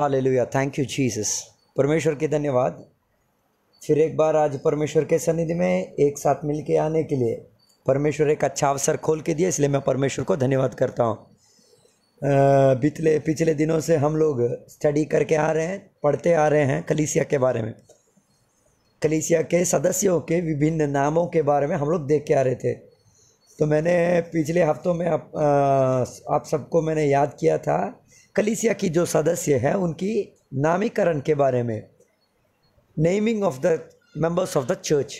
Hallelujah thank you Jesus परमेश्वर के धन्यवाद फिर एक बार आज परमेश्वर के सनिधि में एक साथ मिल के आने के लिए परमेश्वर एक अच्छा अवसर खोल के दिया इसलिए मैं परमेश्वर को धन्यवाद करता हूँ पिछले पिछले दिनों से हम लोग स्टडी करके आ रहे हैं पढ़ते आ रहे हैं कलीसिया के बारे में कलीसिया के सदस्यों के विभिन्न नामों के बारे में हम लोग देख के आ रहे थे तो मैंने पिछले हफ्तों में आप, आप सबको मैंने याद किया था कलिसिया की जो सदस्य हैं उनकी नामीकरण के बारे में naming of the members of the church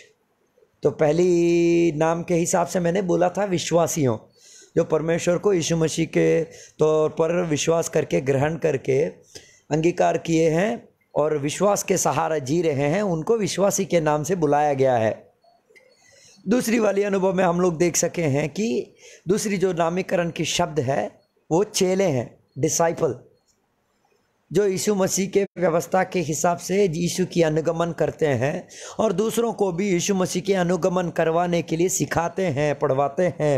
तो पहली नाम के हिसाब से मैंने बोला था विश्वासियों जो परमेश्वर को यीशु मसीह के तौर पर विश्वास करके ग्रहण करके अंगीकार किए हैं और विश्वास के सहारा जी रहे हैं उनको विश्वासी के नाम से बुलाया गया है दूसरी वाली अनुभव में हम लोग देख सके हैं कि दूसरी जो नामीकरण की शब्द है वो चेले हैं डिसाइपल जो यीशु मसीह के व्यवस्था के हिसाब से यीशु की अनुगमन करते हैं और दूसरों को भी यीशु मसीह के अनुगमन करवाने के लिए सिखाते हैं पढ़वाते हैं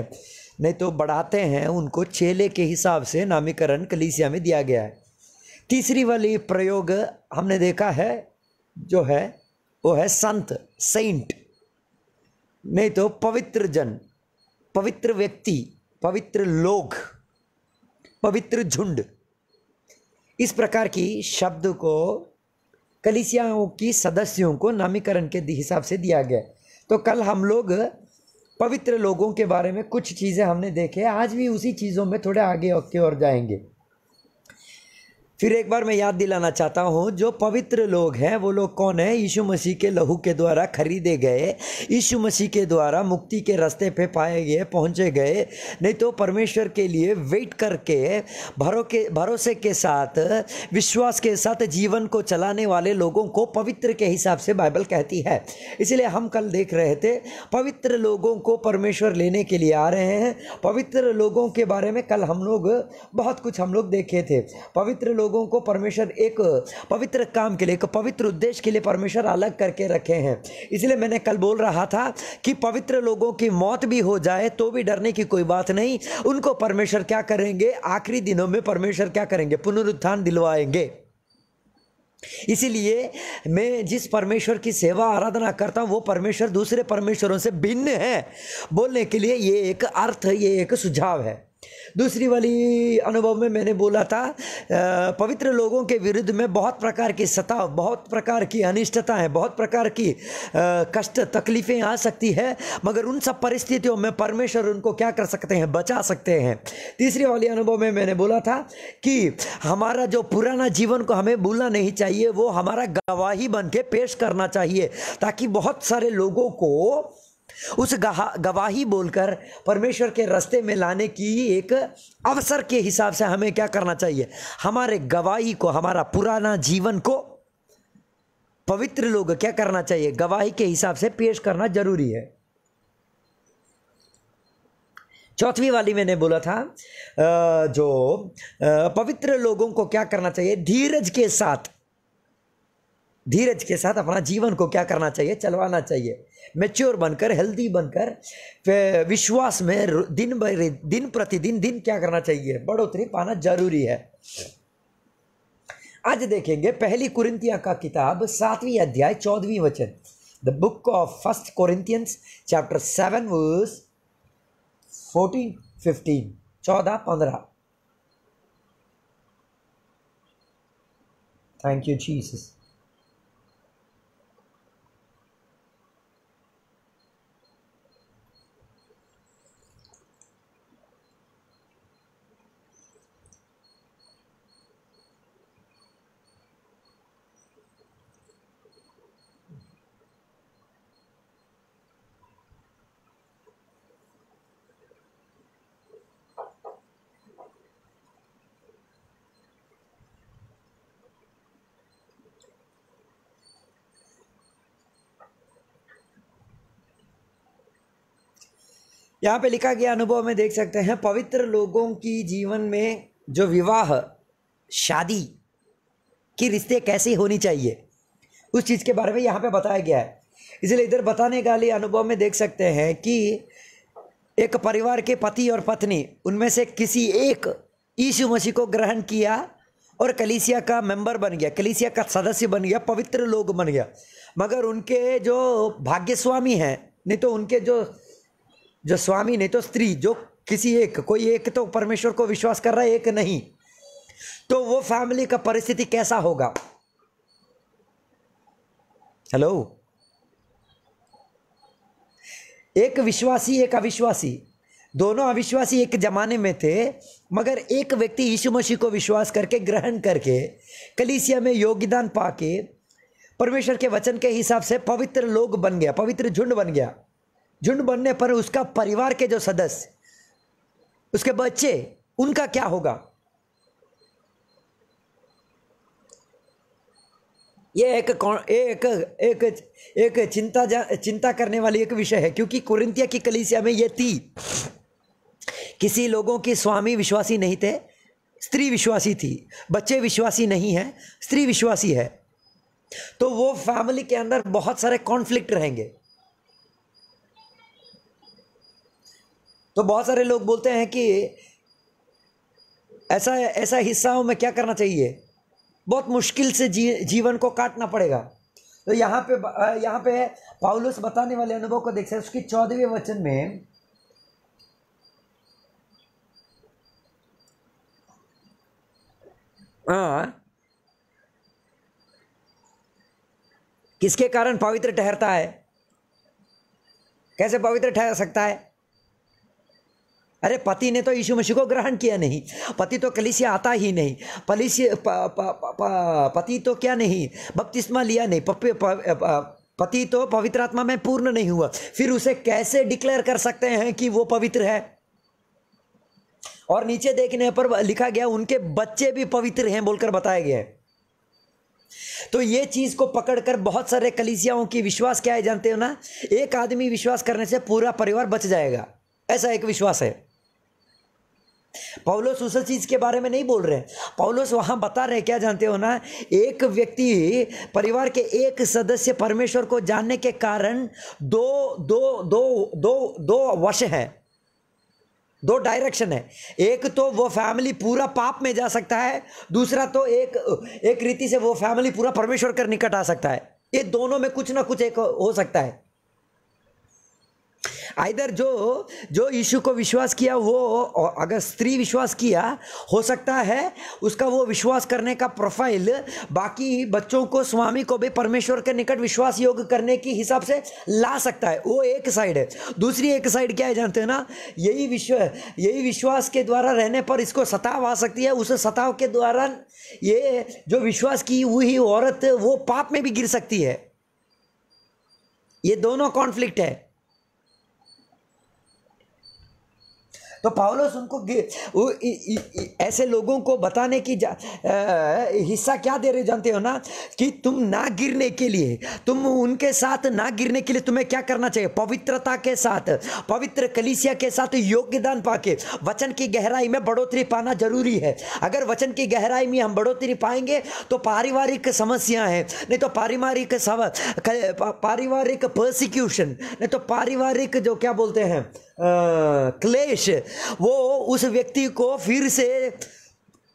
नहीं तो बढ़ाते हैं उनको चेले के हिसाब से नामीकरण कलीसिया में दिया गया है तीसरी वाली प्रयोग हमने देखा है जो है वो है संत सेंट नहीं तो पवित्र जन पवित्र व्यक्ति पवित्र लोग पवित्र झुंड इस प्रकार की शब्द को कलिसियाओं की सदस्यों को नामीकरण के हिसाब से दिया गया तो कल हम लोग पवित्र लोगों के बारे में कुछ चीज़ें हमने देखे आज भी उसी चीज़ों में थोड़े आगे और जाएंगे फिर एक बार मैं याद दिलाना चाहता हूँ जो पवित्र लोग हैं वो लोग कौन है यीशु मसीह के लहू के द्वारा खरीदे गए यीशु मसीह के द्वारा मुक्ति के रास्ते पे पाए गए पहुँचे गए नहीं तो परमेश्वर के लिए वेट करके भरो के भरोसे के साथ विश्वास के साथ जीवन को चलाने वाले लोगों को पवित्र के हिसाब से बाइबल कहती है इसलिए हम कल देख रहे थे पवित्र लोगों को परमेश्वर लेने के लिए आ रहे हैं पवित्र लोगों के बारे में कल हम लोग बहुत कुछ हम लोग देखे थे पवित्र लोग लोगों को परमेश्वर एक पवित्र काम के लिए एक पवित्र उद्देश्य के लिए परमेश्वर अलग करके रखे हैं इसलिए मैंने कल बोल रहा था कि पवित्र लोगों की मौत भी हो जाए तो भी डरने की कोई बात नहीं उनको परमेश्वर क्या करेंगे आखिरी दिनों में परमेश्वर क्या करेंगे पुनरुत्थान दिलवाएंगे इसीलिए मैं जिस परमेश्वर की सेवा आराधना करता हूँ वो परमेश्वर दूसरे परमेश्वरों से भिन्न है बोलने के लिए ये एक अर्थ ये एक सुझाव है दूसरी वाली अनुभव में मैंने बोला था पवित्र लोगों के विरुद्ध में बहुत प्रकार की सताव बहुत प्रकार की अनिष्टता है बहुत प्रकार की कष्ट तकलीफ़ें आ सकती है मगर उन सब परिस्थितियों में परमेश्वर उनको क्या कर सकते हैं बचा सकते हैं तीसरी वाले अनुभव में मैंने बोला था कि हमारा जो पुराना जीवन को हमें भूलना नहीं चाहिए वो हमारा गवाही बन के पेश करना चाहिए ताकि बहुत सारे लोगों को उस गवाही बोलकर परमेश्वर के रास्ते में लाने की एक अवसर के हिसाब से हमें क्या करना चाहिए हमारे गवाही को हमारा पुराना जीवन को पवित्र लोग क्या करना चाहिए गवाही के हिसाब से पेश करना जरूरी है चौथी वाली मैंने बोला था जो पवित्र लोगों को क्या करना चाहिए धीरज के साथ धीरज के साथ अपना जीवन को क्या करना चाहिए चलवाना चाहिए मेच्योर बनकर हेल्दी बनकर विश्वास में दिन दिन प्रतिदिन दिन क्या करना चाहिए बढ़ोतरी पाना जरूरी है आज देखेंगे पहली कुरिंतिया का किताब सातवीं अध्याय चौदहवीं वचन the book of first Corinthians chapter seven verse fourteen fifteen चौदह पंद्रह थैंक यू जीसस यहाँ पे लिखा गया अनुभव में देख सकते हैं पवित्र लोगों की जीवन में जो विवाह शादी की रिश्ते कैसे होनी चाहिए उस चीज़ के बारे में यहाँ पे बताया गया है इसलिए इधर बताने का लिए अनुभव में देख सकते हैं कि एक परिवार के पति और पत्नी उनमें से किसी एक ईशु मसीह को ग्रहण किया और कलीसिया का मेंबर बन गया कलीसिया का सदस्य बन गया पवित्र लोग बन गया मगर उनके जो भाग्य स्वामी हैं नहीं तो उनके जो जो स्वामी नहीं तो स्त्री जो किसी एक कोई एक तो परमेश्वर को विश्वास कर रहा है एक नहीं तो वो फैमिली का परिस्थिति कैसा होगा हेलो एक विश्वासी एक अविश्वासी दोनों अविश्वासी एक जमाने में थे मगर एक व्यक्ति यीशु मसीह को विश्वास करके ग्रहण करके कलीसिया में योगदान पाके परमेश्वर के वचन के हिसाब से पवित्र लोग बन गया पवित्र झुंड बन गया झुंड बनने पर उसका परिवार के जो सदस्य उसके बच्चे उनका क्या होगा ये एक कौन एक एक एक चिंता जा चिंता करने वाली एक विषय है क्योंकि कुरिंतिया की कलीसिया में ये थी किसी लोगों की स्वामी विश्वासी नहीं थे स्त्री विश्वासी थी बच्चे विश्वासी नहीं है स्त्री विश्वासी है तो वो फैमिली के अंदर बहुत सारे कॉन्फ्लिक्ट रहेंगे तो बहुत सारे लोग बोलते हैं कि ऐसा ऐसा हिस्साओं में क्या करना चाहिए बहुत मुश्किल से जी, जीवन को काटना पड़ेगा तो यहाँ पे यहाँ पे पाउलस बताने वाले अनुभव को देख हैं उसकी चौदहवें वचन में आ, हाँ, किसके कारण पवित्र ठहरता है कैसे पवित्र ठहर सकता है अरे पति ने तो यीशु मसीह को ग्रहण किया नहीं पति तो कलिसिया आता ही नहीं पलिसिया पति तो क्या नहीं बपतिस्मा लिया नहीं पप्पे पति तो पवित्र आत्मा में पूर्ण नहीं हुआ फिर उसे कैसे डिक्लेयर कर सकते हैं कि वो पवित्र है और नीचे देखने पर लिखा गया उनके बच्चे भी पवित्र हैं बोलकर बताया गया तो ये चीज को पकड़कर बहुत सारे कलिसियाओं की विश्वास क्या है जानते हो ना एक आदमी विश्वास करने से पूरा परिवार बच जाएगा ऐसा एक विश्वास है पौलोस उस चीज़ के बारे में नहीं बोल रहे पौलोस वहां बता रहे क्या जानते हो ना एक व्यक्ति परिवार के एक सदस्य परमेश्वर को जानने के कारण दो दो दो दो दो वश है दो डायरेक्शन है एक तो वो फैमिली पूरा पाप में जा सकता है दूसरा तो एक एक रीति से वो फैमिली पूरा परमेश्वर कर निकट आ सकता है ये दोनों में कुछ ना कुछ एक हो सकता है आइधर जो जो यीशु को विश्वास किया वो अगर स्त्री विश्वास किया हो सकता है उसका वो विश्वास करने का प्रोफाइल बाकी बच्चों को स्वामी को भी परमेश्वर के निकट विश्वास योग करने के हिसाब से ला सकता है वो एक साइड है दूसरी एक साइड क्या है जानते हैं ना यही विश्व यही विश्वास के द्वारा रहने पर इसको सताव आ सकती है उस सताव के द्वारा ये जो विश्वास की हुई औरत वो पाप में भी गिर सकती है ये दोनों कॉन्फ्लिक्ट है तो पावलोस उनको इ, इ, इ, ऐसे लोगों को बताने की आ, हिस्सा क्या दे रहे जानते हो ना कि तुम ना गिरने के लिए तुम उनके साथ ना गिरने के लिए तुम्हें क्या करना चाहिए पवित्रता के साथ पवित्र कलिसिया के साथ योगदान पाके वचन की गहराई में बढ़ोतरी पाना जरूरी है अगर वचन की गहराई में हम बढ़ोतरी पाएंगे तो पारिवारिक समस्याएं हैं नहीं तो पारिवारिक पारिवारिक प्रोसिक्यूशन नहीं तो पारिवारिक जो क्या बोलते हैं क्लेश वो उस व्यक्ति को फिर से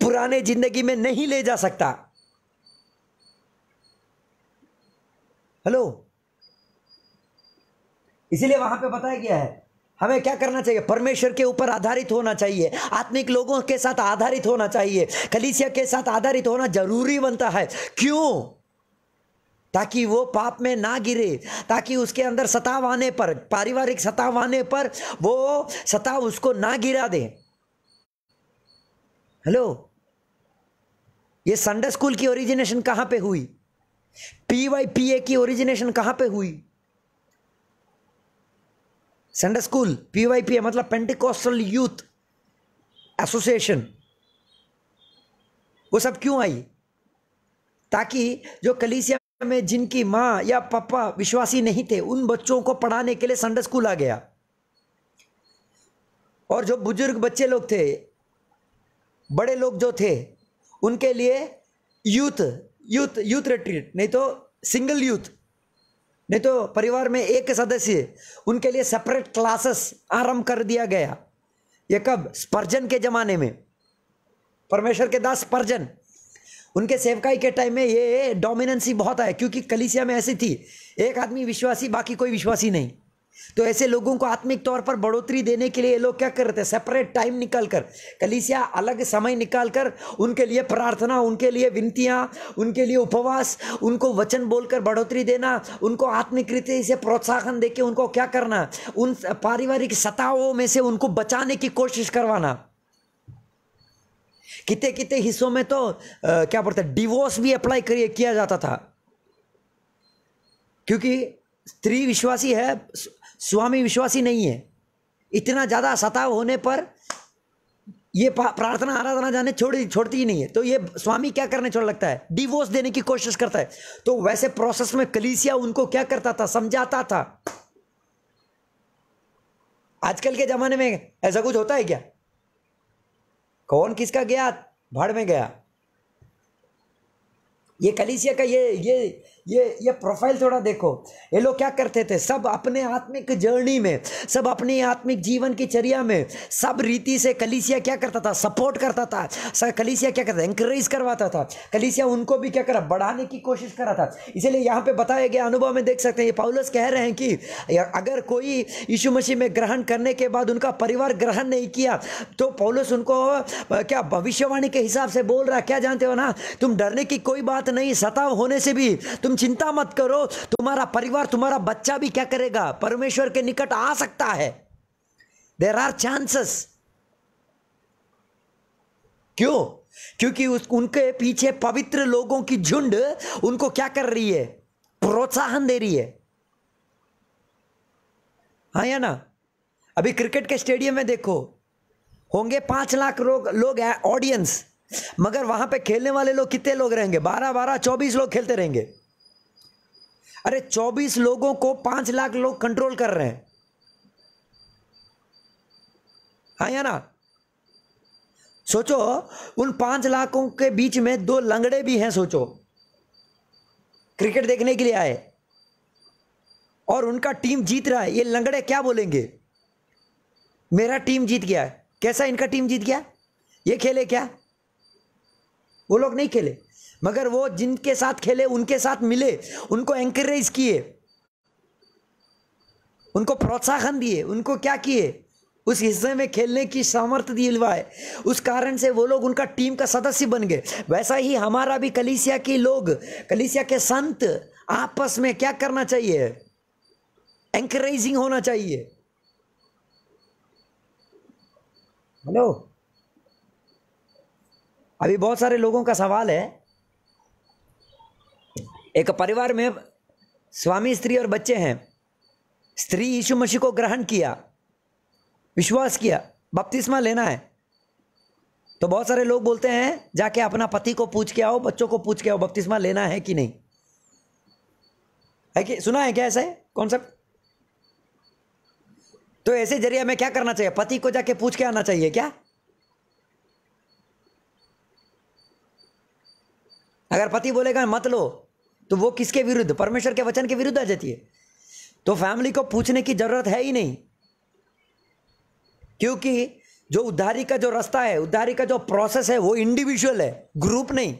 पुराने जिंदगी में नहीं ले जा सकता हेलो इसीलिए वहां पे बताया गया है हमें क्या करना चाहिए परमेश्वर के ऊपर आधारित होना चाहिए आत्मिक लोगों के साथ आधारित होना चाहिए कलिसिया के साथ आधारित होना जरूरी बनता है क्यों ताकि वो पाप में ना गिरे ताकि उसके अंदर सताव आने पर पारिवारिक सताव आने पर वो सताव उसको ना गिरा दे हेलो ये संडे स्कूल की ओरिजिनेशन कहां पे हुई पी वाई पी ए की ओरिजिनेशन कहां पे हुई Sunday school P Y P A मतलब पेंटिकॉस्टल यूथ एसोसिएशन वो सब क्यों आई ताकि जो कलीसिया में जिनकी माँ या पापा विश्वासी नहीं थे उन बच्चों को पढ़ाने के लिए संडे स्कूल आ गया और जो बुजुर्ग बच्चे लोग थे बड़े लोग जो थे उनके लिए यूथ यूथ यूथ रिट्रीट नहीं तो सिंगल यूथ नहीं तो परिवार में एक सदस्य उनके लिए सेपरेट क्लासेस आरंभ कर दिया गया यह कब स्पर्जन के जमाने में परमेश्वर के दास स्पर्जन उनके सेवकाई के टाइम में ये डोमिनेंसी बहुत आया क्योंकि कलिसिया में ऐसी थी एक आदमी विश्वासी बाकी कोई विश्वासी नहीं तो ऐसे लोगों को आत्मिक तौर पर बढ़ोतरी देने के लिए ये लोग क्या कर रहे थे सेपरेट टाइम निकाल कर कलिसिया अलग समय निकाल कर उनके लिए प्रार्थना उनके लिए विनतियाँ उनके लिए उपवास उनको वचन बोलकर बढ़ोतरी देना उनको आत्मिक रीति से प्रोत्साहन देके उनको क्या करना उन पारिवारिक सताओं में से उनको बचाने की कोशिश करवाना कितने कितने हिस्सों में तो आ, क्या बोलते हैं डिवोर्स भी अप्लाई करिए किया जाता था क्योंकि स्त्री विश्वासी है स्वामी विश्वासी नहीं है इतना ज़्यादा सताव होने पर ये प्रार्थना आराधना जाने छोड़ छोड़ती ही नहीं है तो ये स्वामी क्या करने छोड़ लगता है डिवोर्स देने की कोशिश करता है तो वैसे प्रोसेस में कलीसिया उनको क्या करता था समझाता था आजकल के ज़माने में ऐसा कुछ होता है क्या कौन किसका गया भाड़ में गया ये कलीसिया का ये ये ये ये प्रोफाइल थोड़ा देखो ये लोग क्या करते थे सब अपने आत्मिक जर्नी में सब अपनी आत्मिक जीवन की चर्या में सब रीति से कलिसिया क्या करता था सपोर्ट करता था सब कलिसिया क्या करता इंकरेज करवाता था कलिसिया उनको भी क्या करा बढ़ाने की कोशिश करा था इसीलिए यहाँ पे बताया गया अनुभव में देख सकते हैं ये पाउलस कह रहे हैं कि अगर कोई यीशु मसीह में ग्रहण करने के बाद उनका परिवार ग्रहण नहीं किया तो पौलस उनको क्या भविष्यवाणी के हिसाब से बोल रहा क्या जानते हो ना तुम डरने की कोई बात नहीं सताव होने से भी तुम तुम चिंता मत करो तुम्हारा परिवार तुम्हारा बच्चा भी क्या करेगा परमेश्वर के निकट आ सकता है देर आर चांसेस क्यों क्योंकि उस उनके पीछे पवित्र लोगों की झुंड उनको क्या कर रही है प्रोत्साहन दे रही है हाँ या ना अभी क्रिकेट के स्टेडियम में देखो होंगे पांच लाख लोग लोग ऑडियंस मगर वहां पे खेलने वाले लोग कितने लोग रहेंगे बारह बारह चौबीस लोग खेलते रहेंगे अरे 24 लोगों को 5 लाख लोग कंट्रोल कर रहे हैं हाँ या ना सोचो उन पांच लाखों के बीच में दो लंगड़े भी हैं सोचो क्रिकेट देखने के लिए आए और उनका टीम जीत रहा है ये लंगड़े क्या बोलेंगे मेरा टीम जीत गया कैसा इनका टीम जीत गया ये खेले क्या वो लोग नहीं खेले मगर वो जिनके साथ खेले उनके साथ मिले उनको एंकरेज किए उनको प्रोत्साहन दिए उनको क्या किए उस हिस्से में खेलने की सामर्थ्य दिलवाए उस कारण से वो लोग उनका टीम का सदस्य बन गए वैसा ही हमारा भी कलिसिया के लोग कलिसिया के संत आपस में क्या करना चाहिए एंकरेजिंग होना चाहिए हेलो अभी बहुत सारे लोगों का सवाल है एक परिवार में स्वामी स्त्री और बच्चे हैं स्त्री यीशु मसीह को ग्रहण किया विश्वास किया बपतिस्मा लेना है तो बहुत सारे लोग बोलते हैं जाके अपना पति को पूछ के आओ बच्चों को पूछ के आओ बपतिस्मा लेना है कि नहीं है कि सुना है क्या ऐसा है कॉन्सेप्ट तो ऐसे जरिए में क्या करना चाहिए पति को जाके पूछ के आना चाहिए क्या अगर पति बोलेगा मत लो तो वो किसके विरुद्ध परमेश्वर के वचन के विरुद्ध आ जाती है तो फैमिली को पूछने की जरूरत है ही नहीं क्योंकि जो उद्धारी का जो रास्ता है उद्धारी का जो प्रोसेस है वो इंडिविजुअल है ग्रुप नहीं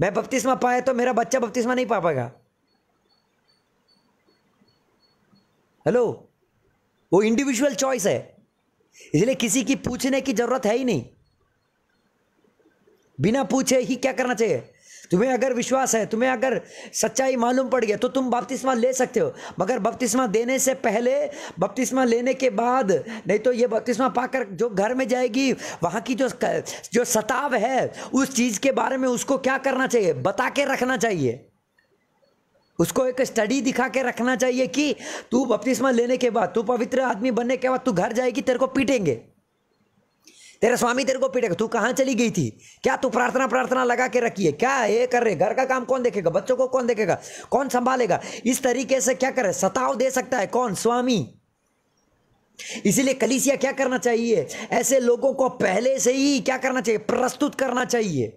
मैं बपतिस्मा पाया तो मेरा बच्चा बपतिस्मा नहीं पा पाएगा हेलो वो इंडिविजुअल चॉइस है इसलिए किसी की पूछने की जरूरत है ही नहीं बिना पूछे ही क्या करना चाहिए तुम्हें अगर विश्वास है तुम्हें अगर सच्चाई मालूम पड़ गया तो तुम बपतिस्मा ले सकते हो मगर बपतिस्मा देने से पहले बपतिस्मा लेने के बाद नहीं तो ये बपतिस्मा पाकर जो घर में जाएगी वहाँ की जो जो सताव है उस चीज़ के बारे में उसको क्या करना चाहिए बता के रखना चाहिए उसको एक स्टडी दिखा के रखना चाहिए कि तू बपतिस्मा लेने के बाद तू पवित्र आदमी बनने के बाद तू घर जाएगी तेरे को पीटेंगे तेरा स्वामी तेरे को पीटेगा तू कहाँ चली गई थी क्या तू प्रार्थना प्रार्थना लगा के रखी है क्या ये कर रहे घर का काम कौन देखेगा बच्चों को कौन देखेगा कौन संभालेगा इस तरीके से क्या करे सताव दे सकता है कौन स्वामी इसीलिए कलिसिया क्या करना चाहिए ऐसे लोगों को पहले से ही क्या करना चाहिए प्रस्तुत करना चाहिए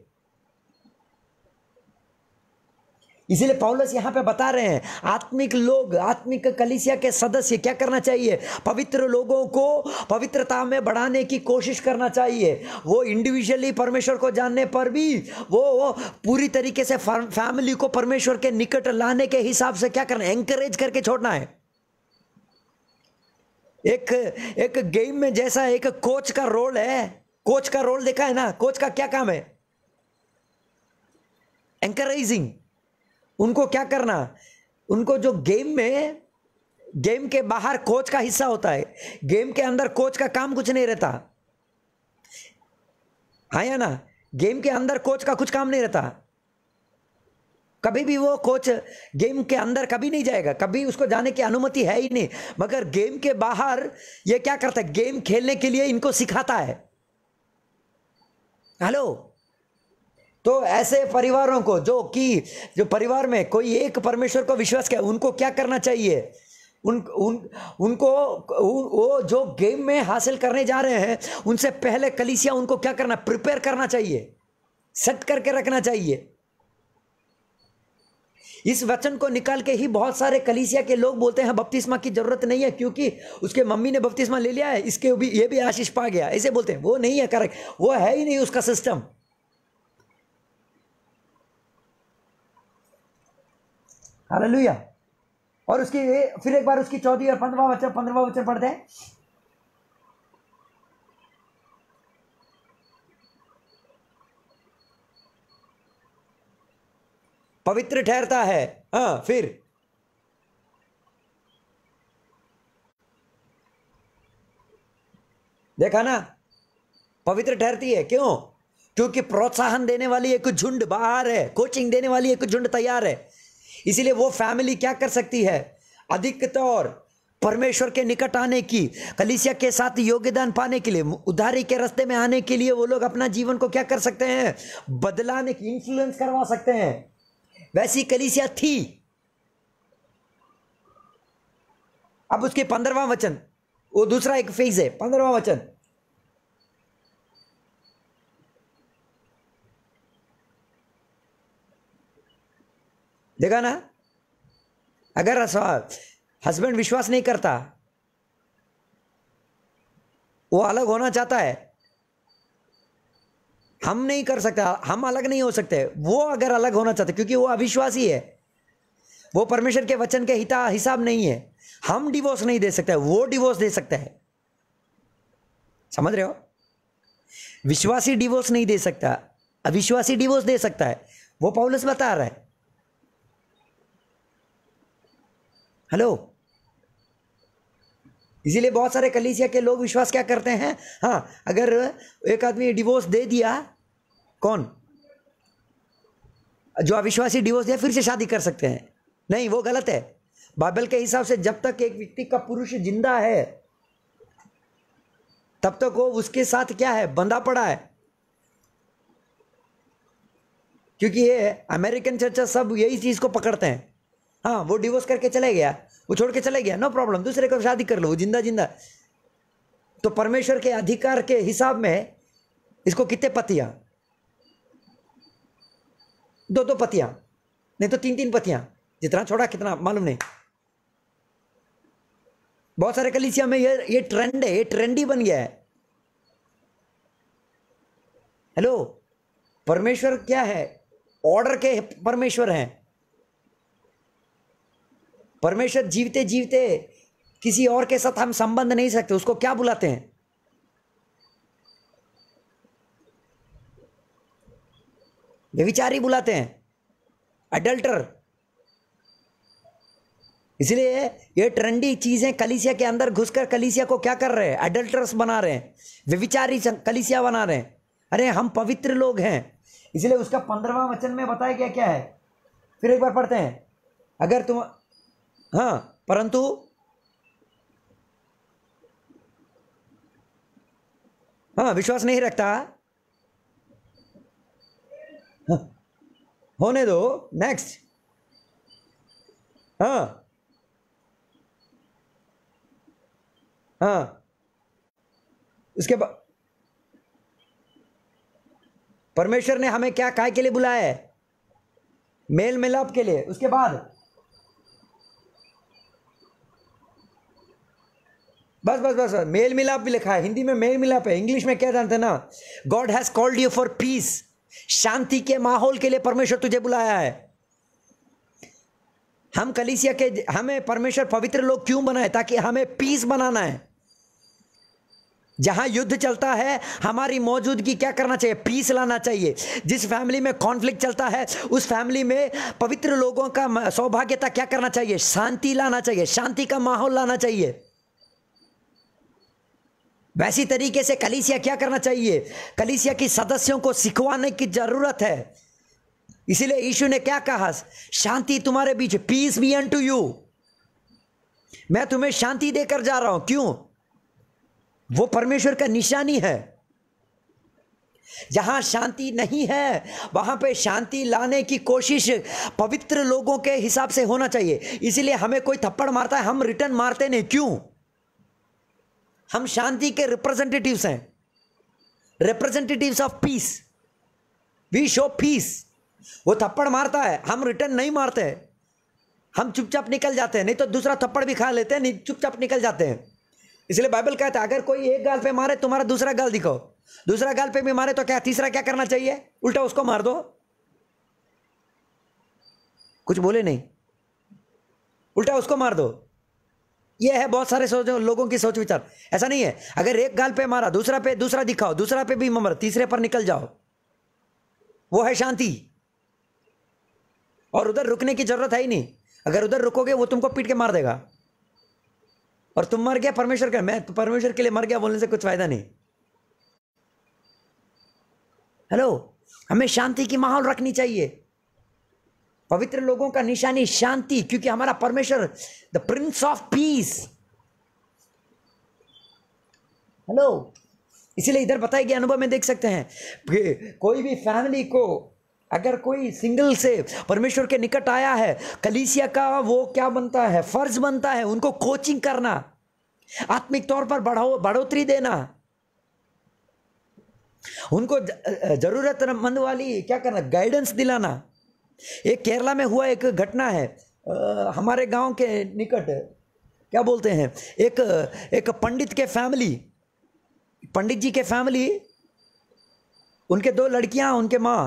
इसीलिए पौलस यहाँ पे बता रहे हैं आत्मिक लोग आत्मिक कलिसिया के सदस्य क्या करना चाहिए पवित्र लोगों को पवित्रता में बढ़ाने की कोशिश करना चाहिए वो इंडिविजुअली परमेश्वर को जानने पर भी वो, वो पूरी तरीके से फैमिली को परमेश्वर के निकट लाने के हिसाब से क्या करना एंकरेज करके छोड़ना है एक एक गेम में जैसा एक कोच का रोल है कोच का रोल देखा है ना कोच का क्या काम है एंकरेजिंग उनको क्या करना उनको जो गेम में गेम के बाहर कोच का हिस्सा होता है गेम के अंदर कोच का काम कुछ नहीं रहता आया हाँ ना गेम के अंदर कोच का कुछ काम नहीं रहता कभी भी वो कोच गेम के अंदर कभी नहीं जाएगा कभी उसको जाने की अनुमति है ही नहीं मगर गेम के बाहर ये क्या करता है गेम खेलने के लिए इनको सिखाता है हेलो तो ऐसे परिवारों को जो कि जो परिवार में कोई एक परमेश्वर को विश्वास किया उनको क्या करना चाहिए उन उन उनको उन, वो जो गेम में हासिल करने जा रहे हैं उनसे पहले कलिसिया उनको क्या करना प्रिपेयर करना चाहिए सेट करके रखना चाहिए इस वचन को निकाल के ही बहुत सारे कलीसिया के लोग बोलते हैं बपतिस्मा की जरूरत नहीं है क्योंकि उसके मम्मी ने बपतिस्मा ले लिया है इसके भी ये भी आशीष पा गया ऐसे बोलते हैं वो नहीं है करेक्ट वो है ही नहीं उसका सिस्टम हालेलुया और उसकी फिर एक बार उसकी चौथी और पंद्रवा वचन पंद्रवा वचन पढ़ते हैं पवित्र ठहरता है हाँ फिर देखा ना पवित्र ठहरती है क्यों क्योंकि प्रोत्साहन देने वाली एक झुंड बाहर है कोचिंग देने वाली एक झुंड तैयार है इसीलिए वो फैमिली क्या कर सकती है अधिकतौर परमेश्वर के निकट आने की कलिसिया के साथ योगदान पाने के लिए उधारी के रास्ते में आने के लिए वो लोग अपना जीवन को क्या कर सकते हैं बदलाने की इन्फ्लुएंस करवा सकते हैं वैसी कलिसिया थी अब उसके पंद्रवा वचन वो दूसरा एक फेज है पंद्रवा वचन देखा ना अगर हस्बैंड विश्वास नहीं करता वो अलग होना चाहता है हम नहीं कर सकता हम अलग नहीं हो सकते वो अगर अलग होना चाहते क्योंकि वो अविश्वासी है वो परमेश्वर के वचन के हिता हिसाब नहीं है हम डिवोर्स नहीं दे सकते वो डिवोर्स दे सकता है समझ रहे हो विश्वासी डिवोर्स नहीं दे सकता अविश्वासी डिवोर्स दे सकता है वो पॉलिस बता रहा है हेलो इसीलिए बहुत सारे कलीसिया के लोग विश्वास क्या करते हैं हाँ अगर एक आदमी डिवोर्स दे दिया कौन जो अविश्वासी डिवोर्स दिया फिर से शादी कर सकते हैं नहीं वो गलत है बाइबल के हिसाब से जब तक एक व्यक्ति का पुरुष जिंदा है तब तक वो उसके साथ क्या है बंधा पड़ा है क्योंकि ये अमेरिकन चर्चा सब यही चीज को पकड़ते हैं हाँ वो डिवोर्स करके चले गया वो छोड़ के चले गया नो प्रॉब्लम दूसरे को शादी कर लो वो जिंदा जिंदा तो परमेश्वर के अधिकार के हिसाब में इसको कितने पतियां दो दो पतियां नहीं तो तीन तीन पतियां जितना छोड़ा कितना मालूम नहीं बहुत सारे कलिसिया में ये ये ट्रेंड है ये ट्रेंड ही बन गया है हेलो परमेश्वर क्या है ऑर्डर के परमेश्वर हैं परमेश्वर जीवते जीवते किसी और के साथ हम संबंध नहीं सकते उसको क्या बुलाते हैं व्यविचारी बुलाते हैं अडल्टर इसलिए ये ट्रेंडी चीज़ें कलिसिया के अंदर घुसकर कलिसिया को क्या कर रहे हैं एडल्टर्स बना रहे हैं व्यविचारी कलिसिया बना रहे हैं अरे हम पवित्र लोग हैं इसलिए उसका पंद्रवा वचन में बताया गया क्या है फिर एक बार पढ़ते हैं अगर तुम हाँ परंतु हाँ विश्वास नहीं रखता हाँ, होने दो नेक्स्ट हाँ हाँ इसके बाद परमेश्वर ने हमें क्या काय के लिए बुलाया है मेल मिलाप के लिए उसके बाद बस बस बस मेल मिलाप भी लिखा है हिंदी में मेल मिलाप है इंग्लिश में क्या जानते ना God has called you for peace शांति के माहौल के लिए परमेश्वर तुझे बुलाया है हम कलिसिया के हमें परमेश्वर पवित्र लोग क्यों बनाए ताकि हमें पीस बनाना है जहां युद्ध चलता है हमारी मौजूदगी क्या करना चाहिए पीस लाना चाहिए जिस फैमिली में कॉन्फ्लिक्ट चलता है उस फैमिली में पवित्र लोगों का सौभाग्यता क्या करना चाहिए शांति लाना चाहिए शांति का माहौल लाना चाहिए वैसी तरीके से कलीसिया क्या करना चाहिए कलीसिया की सदस्यों को सिखवाने की जरूरत है इसीलिए यीशु ने क्या कहा शांति तुम्हारे बीच peace be unto you मैं तुम्हें शांति देकर जा रहा हूं क्यों वो परमेश्वर का निशानी है जहां शांति नहीं है वहां पे शांति लाने की कोशिश पवित्र लोगों के हिसाब से होना चाहिए इसीलिए हमें कोई थप्पड़ मारता है हम रिटर्न मारते नहीं क्यों हम शांति के रिप्रेजेंटेटिव्स हैं representatives of peace we show peace वो थप्पड़ मारता है हम रिटर्न नहीं मारते हैं हम चुपचाप निकल जाते हैं नहीं तो दूसरा थप्पड़ भी खा लेते हैं नहीं चुपचाप निकल जाते हैं इसलिए बाइबल कहता है अगर कोई एक गाल पे मारे तुम्हारा दूसरा गाल दिखाओ दूसरा गाल पे भी मारे तो क्या तीसरा क्या करना चाहिए उल्टा उसको मार दो कुछ बोले नहीं उल्टा उसको मार दो ये है बहुत सारे सोच लोगों की सोच विचार ऐसा नहीं है अगर एक गाल पे मारा दूसरा पे दूसरा दिखाओ दूसरा पे भी मर तीसरे पर निकल जाओ वो है शांति और उधर रुकने की जरूरत है ही नहीं अगर उधर रुकोगे वो तुमको पीट के मार देगा और तुम मर गया परमेश्वर का मैं परमेश्वर के लिए मर गया बोलने से कुछ फायदा नहीं हेलो हमें शांति की माहौल रखनी चाहिए पवित्र लोगों का निशानी शांति क्योंकि हमारा परमेश्वर the prince of peace hello इसीलिए इधर बताए गए अनुभव में देख सकते हैं कोई भी फैमिली को अगर कोई सिंगल से परमेश्वर के निकट आया है कलीसिया का वो क्या बनता है फर्ज बनता है उनको कोचिंग करना आत्मिक तौर पर बढ़ाओ बढ़ोतरी देना उनको जरूरतमंद वाली क्या करना गाइडेंस दिलाना एक केरला में हुआ एक घटना है आ, हमारे गांव के निकट क्या बोलते हैं एक एक पंडित के फैमिली पंडित जी के फैमिली उनके दो लड़कियां उनके माँ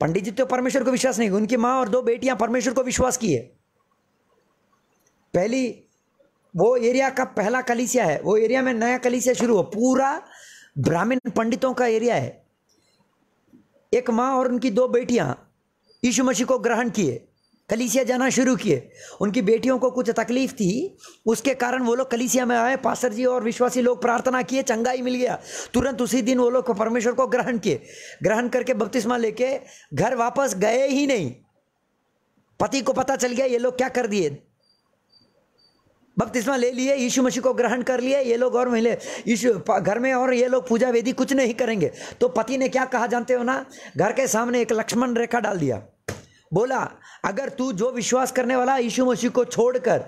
पंडित जी तो परमेश्वर को विश्वास नहीं उनकी माँ और दो बेटियां परमेश्वर को विश्वास की है पहली वो एरिया का पहला कलिसिया है वो एरिया में नया कलिसिया शुरू हुआ पूरा ब्राह्मण पंडितों का एरिया है एक माँ और उनकी दो बेटियां यीशु मसीह को ग्रहण किए कलीसिया जाना शुरू किए उनकी बेटियों को कुछ तकलीफ थी उसके कारण वो लोग कलीसिया में आए पासर जी और विश्वासी लोग प्रार्थना किए चंगाई मिल गया तुरंत उसी दिन वो लोग परमेश्वर को ग्रहण किए ग्रहण करके बपतिस्मा लेके घर वापस गए ही नहीं पति को पता चल गया ये लोग क्या कर दिए बपतिस्मा ले लिए यीशु मसीह को ग्रहण कर लिया ये लोग और महिले यीशु घर में और ये लोग पूजा वेदी कुछ नहीं करेंगे तो पति ने क्या कहा जानते हो ना घर के सामने एक लक्ष्मण रेखा डाल दिया बोला अगर तू जो विश्वास करने वाला यीशु मसीह को छोड़कर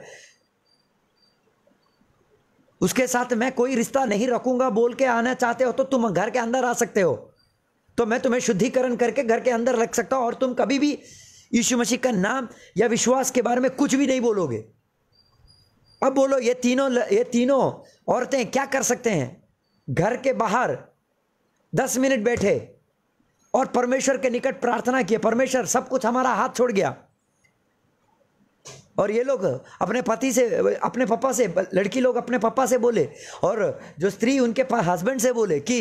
उसके साथ मैं कोई रिश्ता नहीं रखूंगा बोल के आना चाहते हो तो तुम घर के अंदर आ सकते हो तो मैं तुम्हें शुद्धिकरण करके घर के अंदर रख सकता हूं और तुम कभी भी यीशु मसीह का नाम या विश्वास के बारे में कुछ भी नहीं बोलोगे अब बोलो ये तीनों ये तीनों औरतें क्या कर सकते हैं घर के बाहर दस मिनट बैठे और परमेश्वर के निकट प्रार्थना किए परमेश्वर सब कुछ हमारा हाथ छोड़ गया और ये लोग अपने पति से अपने पापा से लड़की लोग अपने पापा से बोले और जो स्त्री उनके पास हस्बैंड से बोले कि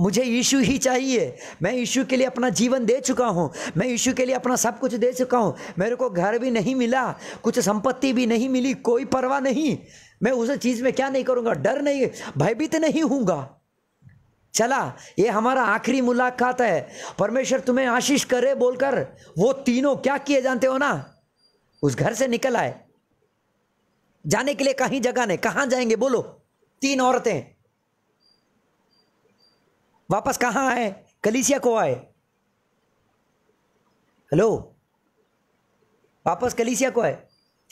मुझे यीशु ही चाहिए मैं यीशु के लिए अपना जीवन दे चुका हूँ मैं यीशु के लिए अपना सब कुछ दे चुका हूँ मेरे को घर भी नहीं मिला कुछ संपत्ति भी नहीं मिली कोई परवाह नहीं मैं उस चीज़ में क्या नहीं करूँगा डर नहीं भयभीत नहीं हूँगा चला ये हमारा आखिरी मुलाकात है परमेश्वर तुम्हें आशीष करे बोलकर वो तीनों क्या किए जानते हो ना उस घर से निकल आए जाने के लिए कहीं जगह नहीं कहाँ जाएंगे बोलो तीन औरतें वापस कहाँ आए कलीसिया को आए हेलो वापस कलीसिया को आए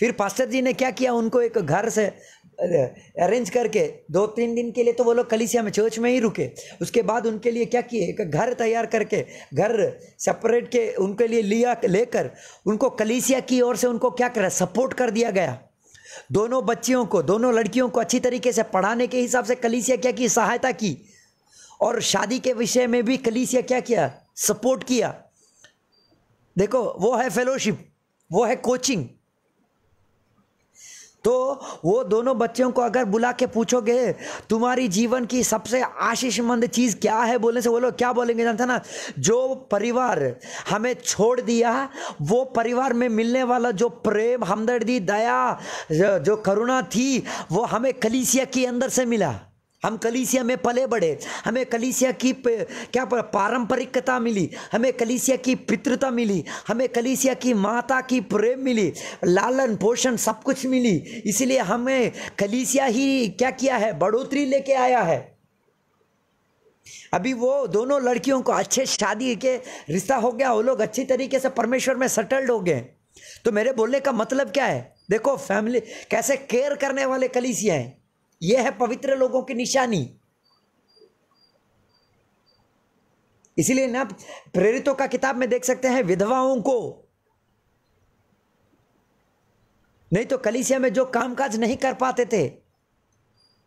फिर पास्टर जी ने क्या किया उनको एक घर से अरेंज करके दो तीन दिन के लिए तो वो लोग कलिसिया में चर्च में ही रुके उसके बाद उनके लिए क्या किए एक घर तैयार करके घर सेपरेट के उनके लिए लिया लेकर उनको कलिसिया की ओर से उनको क्या करा सपोर्ट कर दिया गया दोनों बच्चियों को दोनों लड़कियों को अच्छी तरीके से पढ़ाने के हिसाब से कलिसिया क्या की सहायता की और शादी के विषय में भी कलीसिया क्या किया सपोर्ट किया देखो वो है फेलोशिप वो है कोचिंग तो वो दोनों बच्चों को अगर बुला के पूछोगे तुम्हारी जीवन की सबसे आशीषमंद चीज क्या है बोलने से बोलो क्या बोलेंगे जानते ना जो परिवार हमें छोड़ दिया वो परिवार में मिलने वाला जो प्रेम हमदर्दी दया जो करुणा थी वो हमें कलीसिया के अंदर से मिला हम कलीसिया में पले बढ़े हमें कलीसिया की क्या पारंपरिकता मिली हमें कलीसिया की पितृता मिली हमें कलीसिया की माता की प्रेम मिली लालन पोषण सब कुछ मिली इसलिए हमें कलीसिया ही क्या किया है बढ़ोतरी लेके आया है अभी वो दोनों लड़कियों को अच्छे शादी के रिश्ता हो गया वो लोग अच्छी तरीके से परमेश्वर में सेटल्ड हो गए तो मेरे बोलने का मतलब क्या है देखो फैमिली कैसे केयर करने वाले कलीसिया हैं यह है पवित्र लोगों की निशानी इसीलिए ना प्रेरितों का किताब में देख सकते हैं विधवाओं को नहीं तो कलिसिया में जो कामकाज नहीं कर पाते थे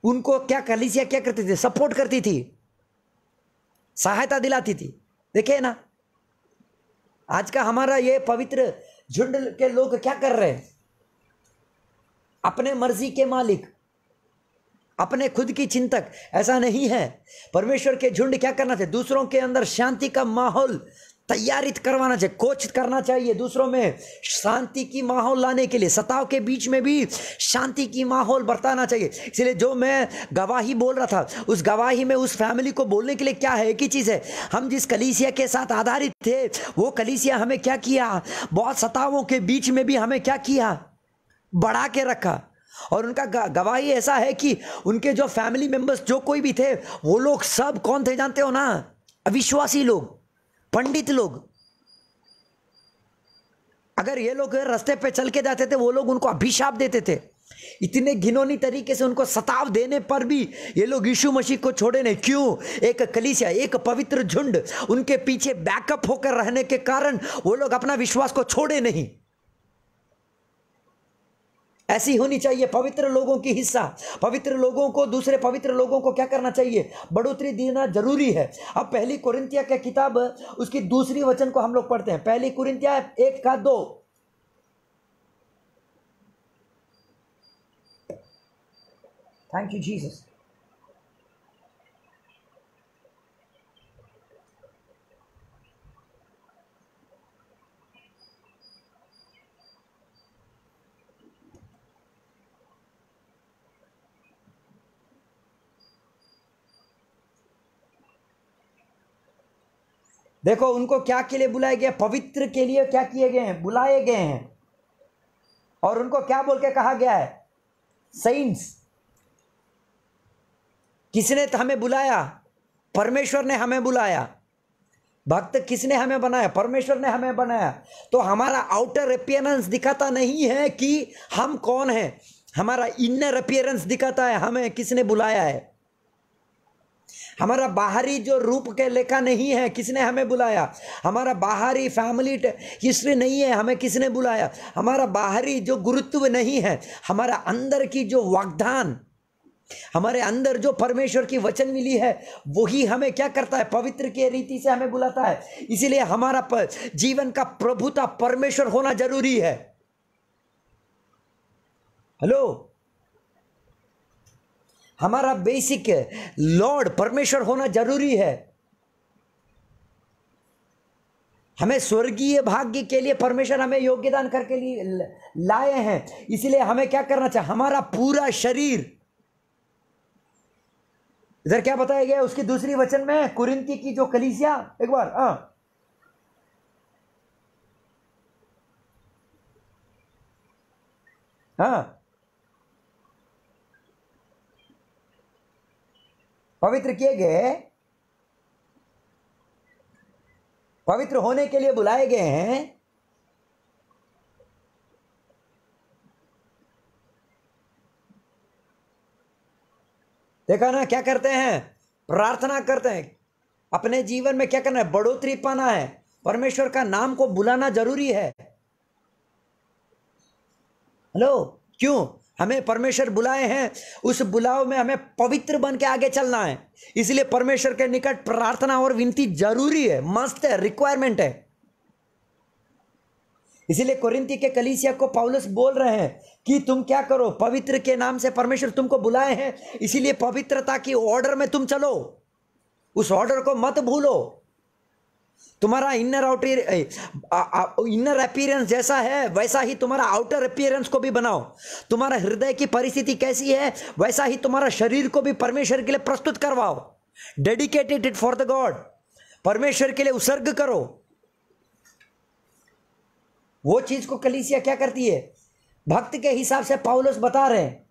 उनको क्या कलिसिया क्या करती थी सपोर्ट करती थी सहायता दिलाती थी देखिए ना आज का हमारा ये पवित्र झुंड के लोग क्या कर रहे हैं अपने मर्जी के मालिक अपने खुद की चिंतक ऐसा नहीं है परमेश्वर के झुंड क्या करना चाहिए दूसरों के अंदर शांति का माहौल तैयारित करवाना चाहिए कोच करना चाहिए दूसरों में शांति की माहौल लाने के लिए सताव के बीच में भी शांति की माहौल बरताना चाहिए इसलिए जो मैं गवाही बोल रहा था उस गवाही में उस फैमिली को बोलने के लिए क्या है एक ही चीज़ है हम जिस कलीसिया के साथ आधारित थे वो कलीसिया हमें क्या किया बहुत सतावों के बीच में भी हमें क्या किया बढ़ा के रखा और उनका गवाही ऐसा है कि उनके जो फैमिली मेंबर्स जो कोई भी थे वो लोग सब कौन थे जानते हो ना अविश्वासी लोग पंडित लोग अगर ये लोग रास्ते पे चल के जाते थे वो लोग उनको अभिशाप देते थे इतने घिनौनी तरीके से उनको सताव देने पर भी ये लोग यीशु मसीह को छोड़े नहीं क्यों एक कलिसिया एक पवित्र झुंड उनके पीछे बैकअप होकर रहने के कारण वो लोग अपना विश्वास को छोड़े नहीं ऐसी होनी चाहिए पवित्र लोगों की हिस्सा पवित्र लोगों को दूसरे पवित्र लोगों को क्या करना चाहिए बढ़ोतरी देना जरूरी है अब पहली कुरिंतिया की किताब उसकी दूसरी वचन को हम लोग पढ़ते हैं पहली कुरिंतिया एक का दो थैंक यू जीसस देखो उनको क्या के लिए बुलाए गए पवित्र के लिए क्या किए गए हैं बुलाए गए हैं और उनको क्या बोल के कहा गया है सेंट्स किसने हमें बुलाया परमेश्वर ने हमें बुलाया भक्त किसने हमें बनाया परमेश्वर ने हमें बनाया तो हमारा आउटर अपियरेंस दिखाता नहीं है कि हम कौन हैं हमारा इनर अपियरेंस दिखाता है हमें किसने बुलाया है हमारा बाहरी जो रूप के लेखा नहीं है किसने हमें बुलाया हमारा बाहरी फैमिली हिस्ट्री नहीं है हमें किसने बुलाया हमारा बाहरी जो गुरुत्व नहीं है हमारा अंदर की जो वाग्दान हमारे अंदर जो परमेश्वर की वचन मिली है वही हमें क्या करता है पवित्र के रीति से हमें बुलाता है इसीलिए हमारा जीवन का प्रभुता परमेश्वर होना जरूरी है हेलो हमारा बेसिक लॉर्ड परमेश्वर होना जरूरी है हमें स्वर्गीय भाग्य के लिए परमेश्वर हमें योग्यदान करके लिए लाए हैं इसलिए हमें क्या करना चाहिए हमारा पूरा शरीर इधर क्या बताया गया उसके दूसरी वचन में कुरिंती की जो कलीसिया एक बार हाँ हाँ पवित्र किए गए पवित्र होने के लिए बुलाए गए हैं देखा ना क्या करते हैं प्रार्थना करते हैं अपने जीवन में क्या करना है बढ़ोतरी पाना है परमेश्वर का नाम को बुलाना जरूरी है हेलो क्यों हमें परमेश्वर बुलाए हैं उस बुलाव में हमें पवित्र बन के आगे चलना है इसलिए परमेश्वर के निकट प्रार्थना और विनती जरूरी है मस्त है रिक्वायरमेंट है इसीलिए कोरिंती के कलीसिया को पाउलस बोल रहे हैं कि तुम क्या करो पवित्र के नाम से परमेश्वर तुमको बुलाए हैं इसीलिए पवित्रता की ऑर्डर में तुम चलो उस ऑर्डर को मत भूलो तुम्हारा इनर आउटर इनर अपीयरेंस जैसा है वैसा ही तुम्हारा आउटर अपीयरेंस को भी बनाओ तुम्हारा हृदय की परिस्थिति कैसी है वैसा ही तुम्हारा शरीर को भी परमेश्वर के लिए प्रस्तुत करवाओ dedicated it for the God परमेश्वर के लिए उत्सर्ग करो वो चीज को कलीसिया क्या करती है भक्त के हिसाब से पाउलोस बता रहे हैं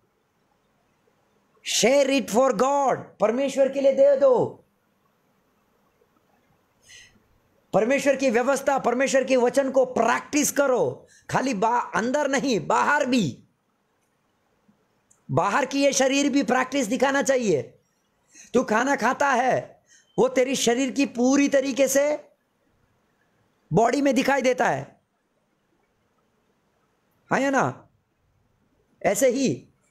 शेयर इट फॉर गॉड परमेश्वर के लिए दे दो परमेश्वर की व्यवस्था परमेश्वर के वचन को प्रैक्टिस करो खाली बा अंदर नहीं बाहर भी बाहर की ये शरीर भी प्रैक्टिस दिखाना चाहिए तू खाना खाता है वो तेरी शरीर की पूरी तरीके से बॉडी में दिखाई देता है हाँ या ना ऐसे ही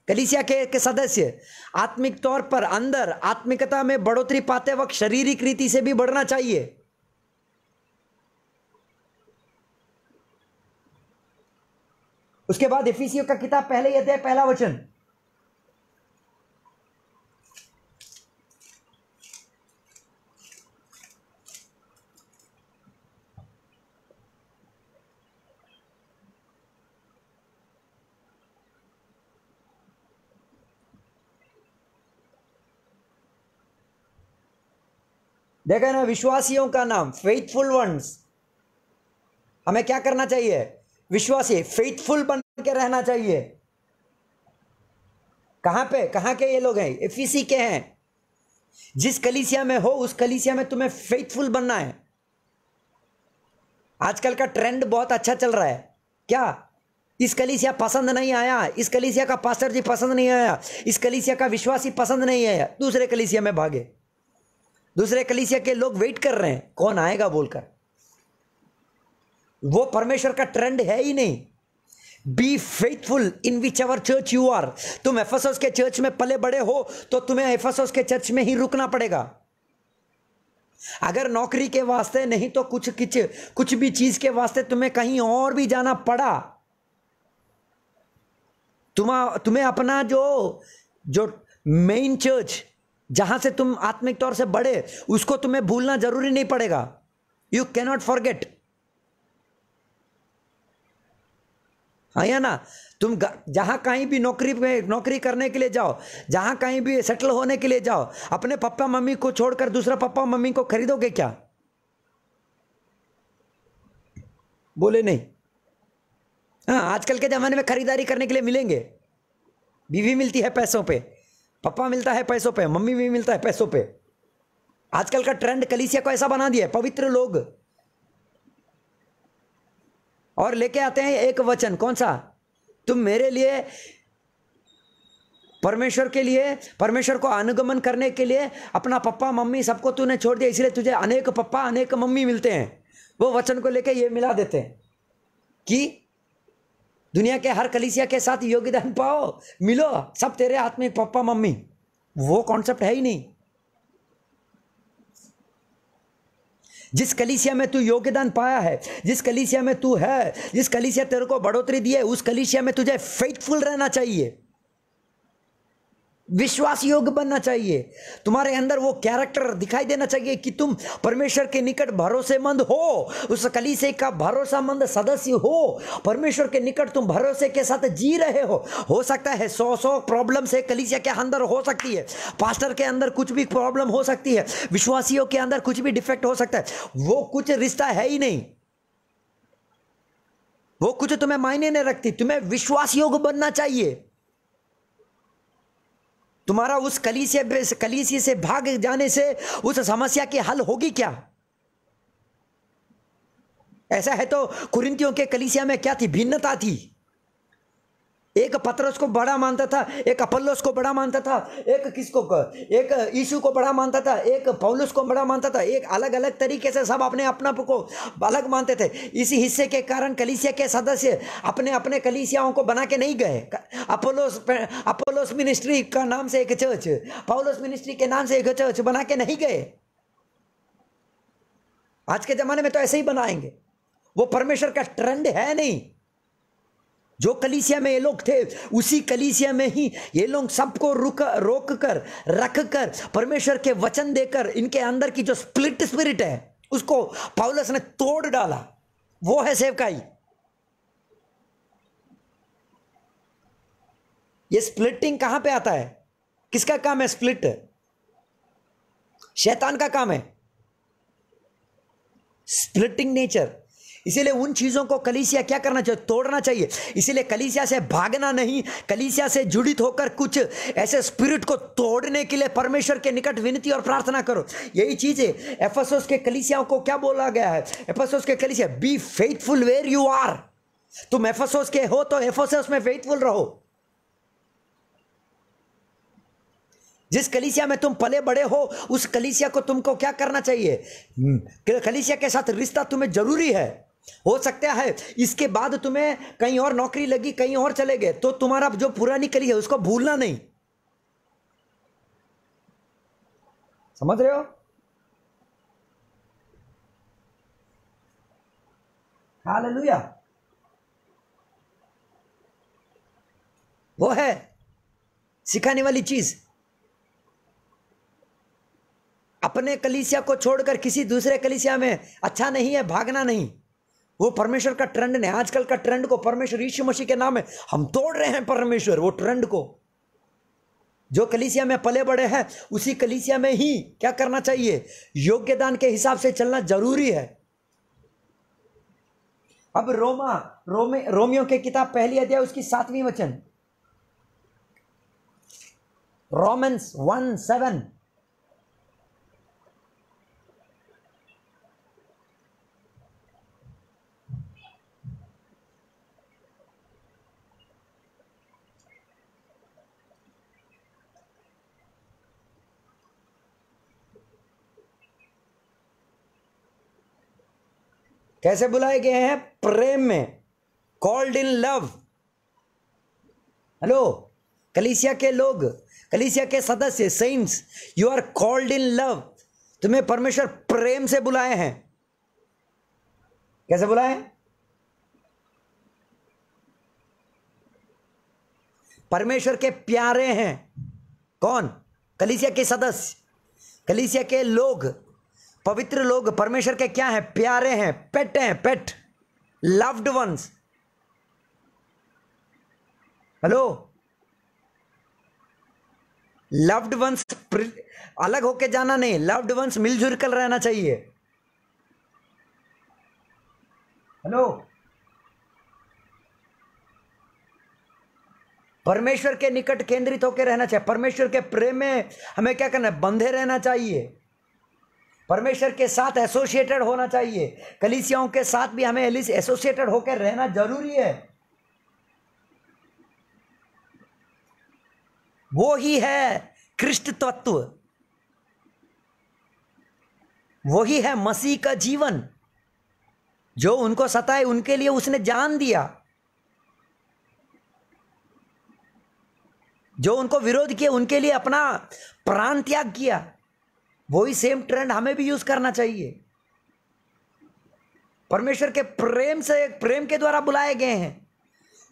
कलिसिया के, के सदस्य आत्मिक तौर पर अंदर आत्मिकता में बढ़ोतरी पाते वक्त शारीरिक रीति से भी बढ़ना चाहिए उसके बाद एफीसीओ का किताब पहले ही अध्याय पहला वचन देखा ना विश्वासियों का नाम फेथफुल वंस हमें क्या करना चाहिए विश्वासी फेथफुल बन के रहना चाहिए कहां पे कहां के ये लोग हैं एफीसी e के हैं जिस कलीसिया में हो उस कलीसिया में तुम्हें फेथफुल बनना है आजकल का ट्रेंड बहुत अच्छा चल रहा है क्या इस कलीसिया पसंद नहीं आया इस कलीसिया का पास्टर जी पसंद नहीं आया इस कलीसिया का विश्वासी पसंद नहीं आया दूसरे कलीसिया में भागे दूसरे कलीसिया के लोग वेट कर रहे हैं कौन आएगा बोलकर वो परमेश्वर का ट्रेंड है ही नहीं be faithful in whichever church you are तुम एफ के चर्च में पले बड़े हो तो तुम्हें एफेसोस के चर्च में ही रुकना पड़ेगा अगर नौकरी के वास्ते नहीं तो कुछ किच कुछ भी चीज के वास्ते तुम्हें कहीं और भी जाना पड़ा तुम्हा तुम्हें अपना जो जो मेन चर्च जहां से तुम आत्मिक तौर से बड़े उसको तुम्हें भूलना जरूरी नहीं पड़ेगा यू कैनॉट फॉरगेट हाँ या ना तुम जहाँ कहीं भी नौकरी में नौकरी करने के लिए जाओ जहाँ कहीं भी सेटल होने के लिए जाओ अपने पप्पा मम्मी को छोड़कर दूसरा पप्पा मम्मी को खरीदोगे क्या बोले नहीं हाँ आजकल के ज़माने में खरीदारी करने के लिए मिलेंगे बीवी मिलती है पैसों पे पप्पा मिलता है पैसों पे मम्मी भी मिलता है पैसों पे आजकल का ट्रेंड कलिसिया को ऐसा बना दिया है पवित्र लोग और लेके आते हैं एक वचन कौन सा तुम मेरे लिए परमेश्वर के लिए परमेश्वर को अनुगमन करने के लिए अपना पप्पा मम्मी सबको तूने छोड़ दिया इसलिए तुझे अनेक पप्पा अनेक मम्मी मिलते हैं वो वचन को लेके ये मिला देते हैं कि दुनिया के हर कलिसिया के साथ योगदान पाओ मिलो सब तेरे हाथ में पप्पा मम्मी वो कॉन्सेप्ट है ही नहीं जिस कलिसिया में तू योगदान पाया है जिस कलिसिया में तू है जिस कलिसिया तेरे को बढ़ोतरी दी है उस कलिसिया में तुझे फेथफुल रहना चाहिए विश्वास योग्य बनना चाहिए तुम्हारे अंदर वो कैरेक्टर दिखाई देना चाहिए कि तुम परमेश्वर के निकट भरोसेमंद हो उस कलीसे का भरोसामंद सदस्य हो परमेश्वर के निकट तुम भरोसे के साथ जी रहे हो हो सकता है सौ सौ प्रॉब्लम से कलीसिया के अंदर हो सकती है पास्टर के अंदर कुछ भी प्रॉब्लम हो सकती है विश्वासियों के अंदर कुछ भी डिफेक्ट हो सकता है वो कुछ रिश्ता है ही नहीं वो कुछ तुम्हें मायने नहीं रखती तुम्हें विश्वास योग बनना चाहिए तुम्हारा उस कलीसिया कलीसिया से भाग जाने से उस समस्या की हल होगी क्या ऐसा है तो कुरिंतियों के कलीसिया में क्या थी भिन्नता थी एक पत्र को बड़ा मानता था एक अपोलोस को बड़ा मानता था एक किसको एक यीशु को बड़ा मानता था एक पौलुस को बड़ा मानता था एक अलग अलग तरीके से सब अपने अपना को अलग मानते थे इसी हिस्से के कारण कलिसिया के सदस्य अपने अपने कलिसियाओं को बना के नहीं गए अपोलोस अपोलोस मिनिस्ट्री का नाम से एक चर्च पौलोस मिनिस्ट्री के नाम से एक चर्च बना के नहीं गए आज के ज़माने में तो ऐसे ही बनाएंगे वो परमेश्वर का ट्रेंड है नहीं जो कलीसिया में ये लोग थे उसी कलीसिया में ही ये लोग सबको रुक रोक कर रख कर परमेश्वर के वचन देकर इनके अंदर की जो स्प्लिट स्पिरिट है उसको पाउलस ने तोड़ डाला वो है सेवकाई ये स्प्लिटिंग कहां पे आता है किसका काम है स्प्लिट शैतान का काम है स्प्लिटिंग नेचर इसीलिए उन चीज़ों को कलीसिया क्या करना चाहिए तोड़ना चाहिए इसीलिए कलीसिया से भागना नहीं कलीसिया से जुड़ित होकर कुछ ऐसे स्पिरिट को तोड़ने के लिए परमेश्वर के निकट विनती और प्रार्थना करो यही चीज़ें एफएसएस के कलीसियाओं को क्या बोला गया है एफएसएस के कलीसिया be faithful where you are तुम एफएसएस के हो तो एफएसएस में फेथफुल रहो जिस कलिसिया में तुम पले बड़े हो उस कलिसिया को तुमको क्या करना चाहिए हम्म, कलिसिया के साथ रिश्ता तुम्हें जरूरी है हो सकता है इसके बाद तुम्हें कहीं और नौकरी लगी कहीं और चले गए तो तुम्हारा जो पुरानी कली है उसको भूलना नहीं समझ रहे हो हालेलुया वो है सिखाने वाली चीज अपने कलिसिया को छोड़कर किसी दूसरे कलिसिया में अच्छा नहीं है भागना नहीं वो परमेश्वर का ट्रेंड ने आजकल का ट्रेंड को परमेश्वर यीशु मसीह के नाम में हम तोड़ रहे हैं परमेश्वर वो ट्रेंड को जो कलीसिया में पले बड़े हैं उसी कलीसिया में ही क्या करना चाहिए योग्य दान के हिसाब से चलना जरूरी है अब रोमा रोमे रोमियो के किताब पहली अध्याय उसकी सातवीं वचन रोमेंस वन सेवन कैसे बुलाए गए हैं प्रेम में कॉल्ड इन लव हेलो कलीसिया के लोग कलीसिया के सदस्य saints you are called in love तुम्हें परमेश्वर प्रेम से बुलाए हैं कैसे बुलाए परमेश्वर के प्यारे हैं कौन कलीसिया के सदस्य कलीसिया के लोग पवित्र लोग परमेश्वर के क्या हैं प्यारे हैं पेट हैं pet loved ones hello loved ones अलग होके जाना नहीं लव्ड वंस मिलजुल कर रहना चाहिए हेलो परमेश्वर के निकट केंद्रित होकर रहना चाहिए परमेश्वर के प्रेम में हमें क्या करना है बंधे रहना चाहिए परमेश्वर के साथ एसोसिएटेड होना चाहिए कलिसियाओं के साथ भी हमें एसोसिएटेड होकर रहना जरूरी है वो ही है कृष्ण तत्व वही है मसीह का जीवन जो उनको सताए उनके लिए उसने जान दिया जो उनको विरोध किए उनके लिए अपना प्राण त्याग किया वही सेम ट्रेंड हमें भी यूज करना चाहिए परमेश्वर के प्रेम से एक प्रेम के द्वारा बुलाए गए हैं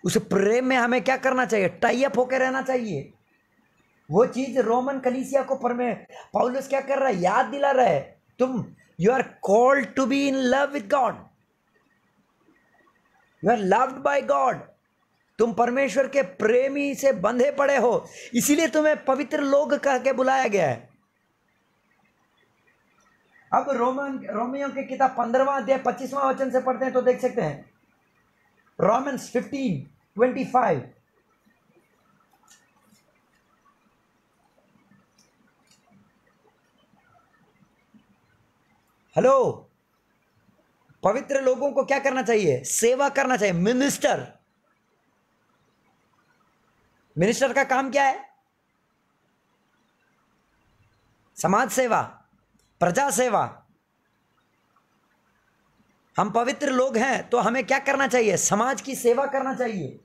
उस प्रेम में हमें क्या करना चाहिए टाइप होकर रहना चाहिए वो चीज रोमन कलीसिया को परमे पाउलस क्या कर रहा है याद दिला रहा है तुम you are called to be in love with God you are loved by God तुम परमेश्वर के प्रेमी से बंधे पड़े हो इसीलिए तुम्हें पवित्र लोग कह के बुलाया गया है अब रोमन रोमियो की किताब पंद्रवा अध्याय पच्चीसवां वचन से पढ़ते हैं तो देख सकते हैं Romans fifteen twenty five hello पवित्र लोगों को क्या करना चाहिए सेवा करना चाहिए मिनिस्टर मिनिस्टर का काम क्या है समाज सेवा प्रजा सेवा हम पवित्र लोग हैं तो हमें क्या करना चाहिए समाज की सेवा करना चाहिए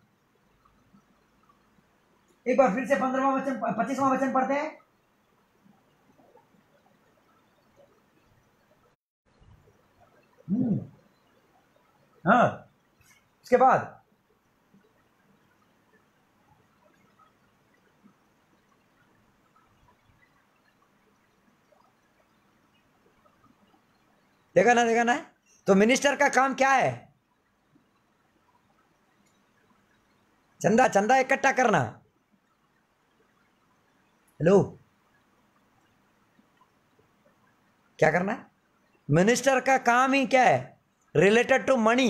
एक बार फिर से पंद्रहवा वचन पच्चीसवा वचन पढ़ते हैं हम्म। हाँ उसके बाद देखा ना देखा ना तो मिनिस्टर का काम क्या है चंदा चंदा इकट्ठा करना हेलो क्या करना मिनिस्टर का काम ही क्या है रिलेटेड टू मनी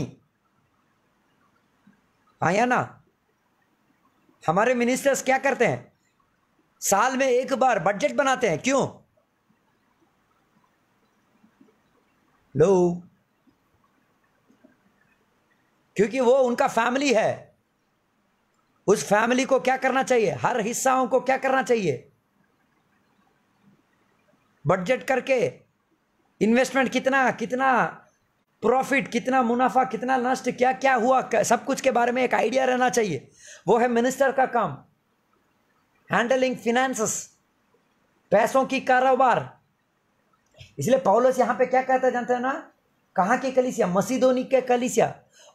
आया ना हमारे मिनिस्टर्स क्या करते हैं साल में एक बार बजट बनाते हैं क्यों लो क्योंकि वो उनका फैमिली है उस फैमिली को क्या करना चाहिए हर हिस्साओं को क्या करना चाहिए बजट करके इन्वेस्टमेंट कितना कितना प्रॉफिट कितना मुनाफा कितना नष्ट क्या क्या हुआ सब कुछ के बारे में एक आइडिया रहना चाहिए वो है मिनिस्टर का काम हैंडलिंग फिनेंसेस पैसों की कारोबार इसलिए पौलस यहाँ पे क्या कहता जानते हैं ना कहाँ की कलिसिया मसीदोनी के कलिसिया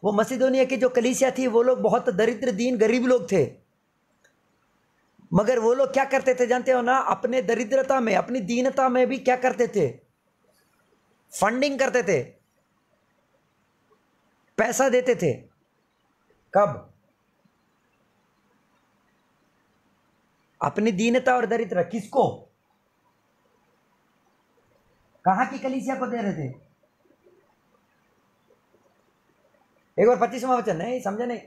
वो मसीदोनिया की जो कलिसिया थी वो लोग बहुत दरिद्र दीन गरीब लोग थे मगर वो लोग क्या करते थे जानते हो ना अपने दरिद्रता में अपनी दीनता में भी क्या करते थे फंडिंग करते थे पैसा देते थे कब अपनी दीनता और दरिद्र किसको कहा की कलीसिया को दे रहे थे एक बार पच्चीसवा वचन नहीं समझे नहीं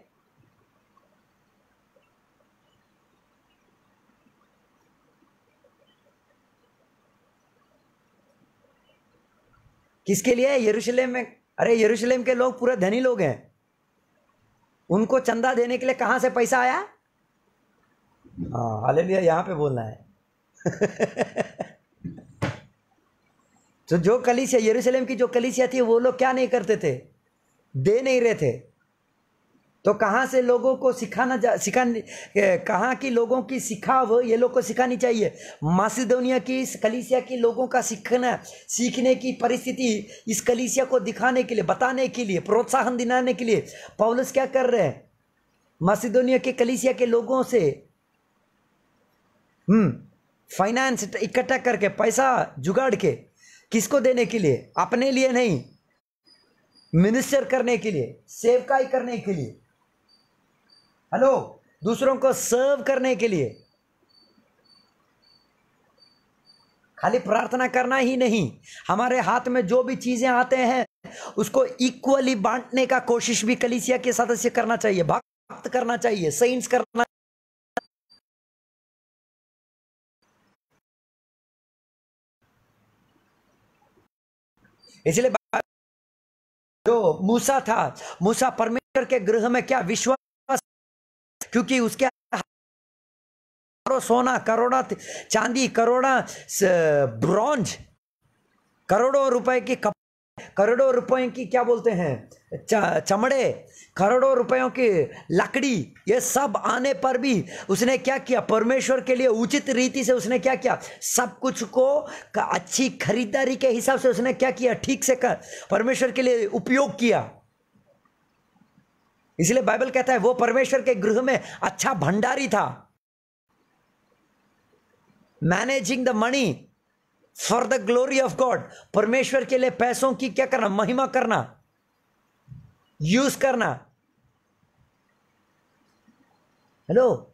किसके लिए यरूशलेम में अरे यरूशलेम के लोग पूरे धनी लोग हैं उनको चंदा देने के लिए कहां से पैसा आया हाँ हाल यहां पे बोलना है तो जो कलीसिया यरूशलेम की जो कलीसिया थी वो लोग क्या नहीं करते थे दे नहीं रहे थे तो कहाँ से लोगों को सिखाना जा सिखा कहाँ की लोगों की वो ये लोग को सिखानी चाहिए मासिदोनिया की इस कलीसिया की लोगों का सीखना सीखने की परिस्थिति इस कलीसिया को दिखाने के लिए बताने के लिए प्रोत्साहन दिलाने के लिए पौलस क्या कर रहे हैं मासिदोनिया के कलीसिया के लोगों से फाइनेंस हम्म, इकट्ठा करके पैसा जुगाड़ के किसको देने के लिए अपने लिए नहीं मिनिस्टर करने के लिए सेवकाई करने के लिए हेलो दूसरों को सर्व करने के लिए खाली प्रार्थना करना ही नहीं हमारे हाथ में जो भी चीजें आते हैं उसको इक्वली बांटने का कोशिश भी कलिसिया के सदस्य करना चाहिए भक्त करना चाहिए सेंट्स करना इसलिए जो मूसा था मूसा परमेश्वर के गृह में क्या विश्वास क्योंकि उसके सोना करोड़ा चांदी करोड़ा ब्रॉन्ज करोड़ों रुपए की कप करोड़ों रुपयों की क्या बोलते हैं चमड़े करोड़ों रुपयों की लकड़ी ये सब आने पर भी उसने क्या किया परमेश्वर के लिए उचित रीति से उसने क्या किया सब कुछ को अच्छी खरीदारी के हिसाब से उसने क्या किया ठीक से कर परमेश्वर के लिए उपयोग किया इसलिए बाइबल कहता है वो परमेश्वर के गृह में अच्छा भंडारी था managing the money for the glory of God परमेश्वर के लिए पैसों की क्या करना महिमा करना यूज करना हेलो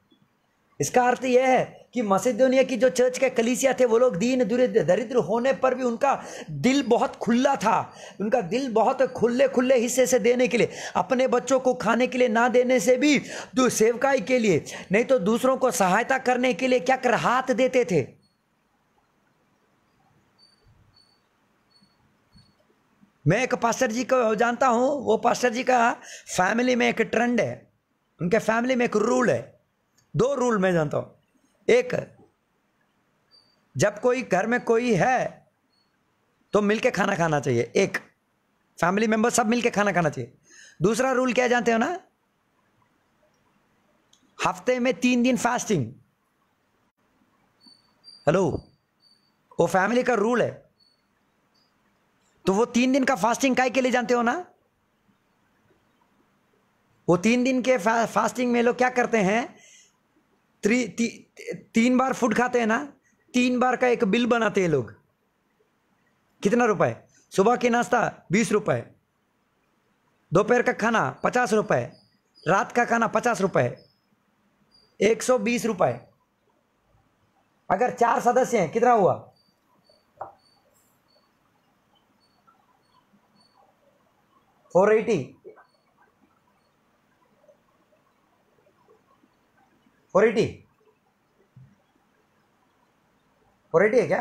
इसका अर्थ यह है कि मसिदोनिया की जो चर्च के कलीसिया थे वो लोग दीन दुरिद्र दरिद्र होने पर भी उनका दिल बहुत खुला था उनका दिल बहुत खुले खुले हिस्से से देने के लिए अपने बच्चों को खाने के लिए ना देने से भी सेवकाई के लिए नहीं तो दूसरों को सहायता करने के लिए क्या कर हाथ देते थे मैं एक पास्टर जी को जानता हूँ वो पास्टर जी का फैमिली में एक ट्रेंड है उनके फैमिली में एक रूल है दो रूल मैं जानता हूँ एक जब कोई घर में कोई है तो मिलके खाना खाना चाहिए एक फैमिली मेंबर सब मिलके खाना खाना चाहिए दूसरा रूल क्या जानते हो ना हफ्ते में तीन दिन फास्टिंग हेलो वो फैमिली का रूल है तो वो तीन दिन का फास्टिंग काय के लिए जानते हो ना वो तीन दिन के फा, फास्टिंग में लोग क्या करते हैं ती, तीन बार फूड खाते हैं ना तीन बार का एक बिल बनाते हैं लोग कितना रुपए सुबह की नाश्ता बीस रुपए दोपहर का खाना पचास रुपए रात का खाना पचास रुपए एक सौ बीस रुपए अगर चार सदस्य हैं कितना हुआ four eighty four eighty four eighty है क्या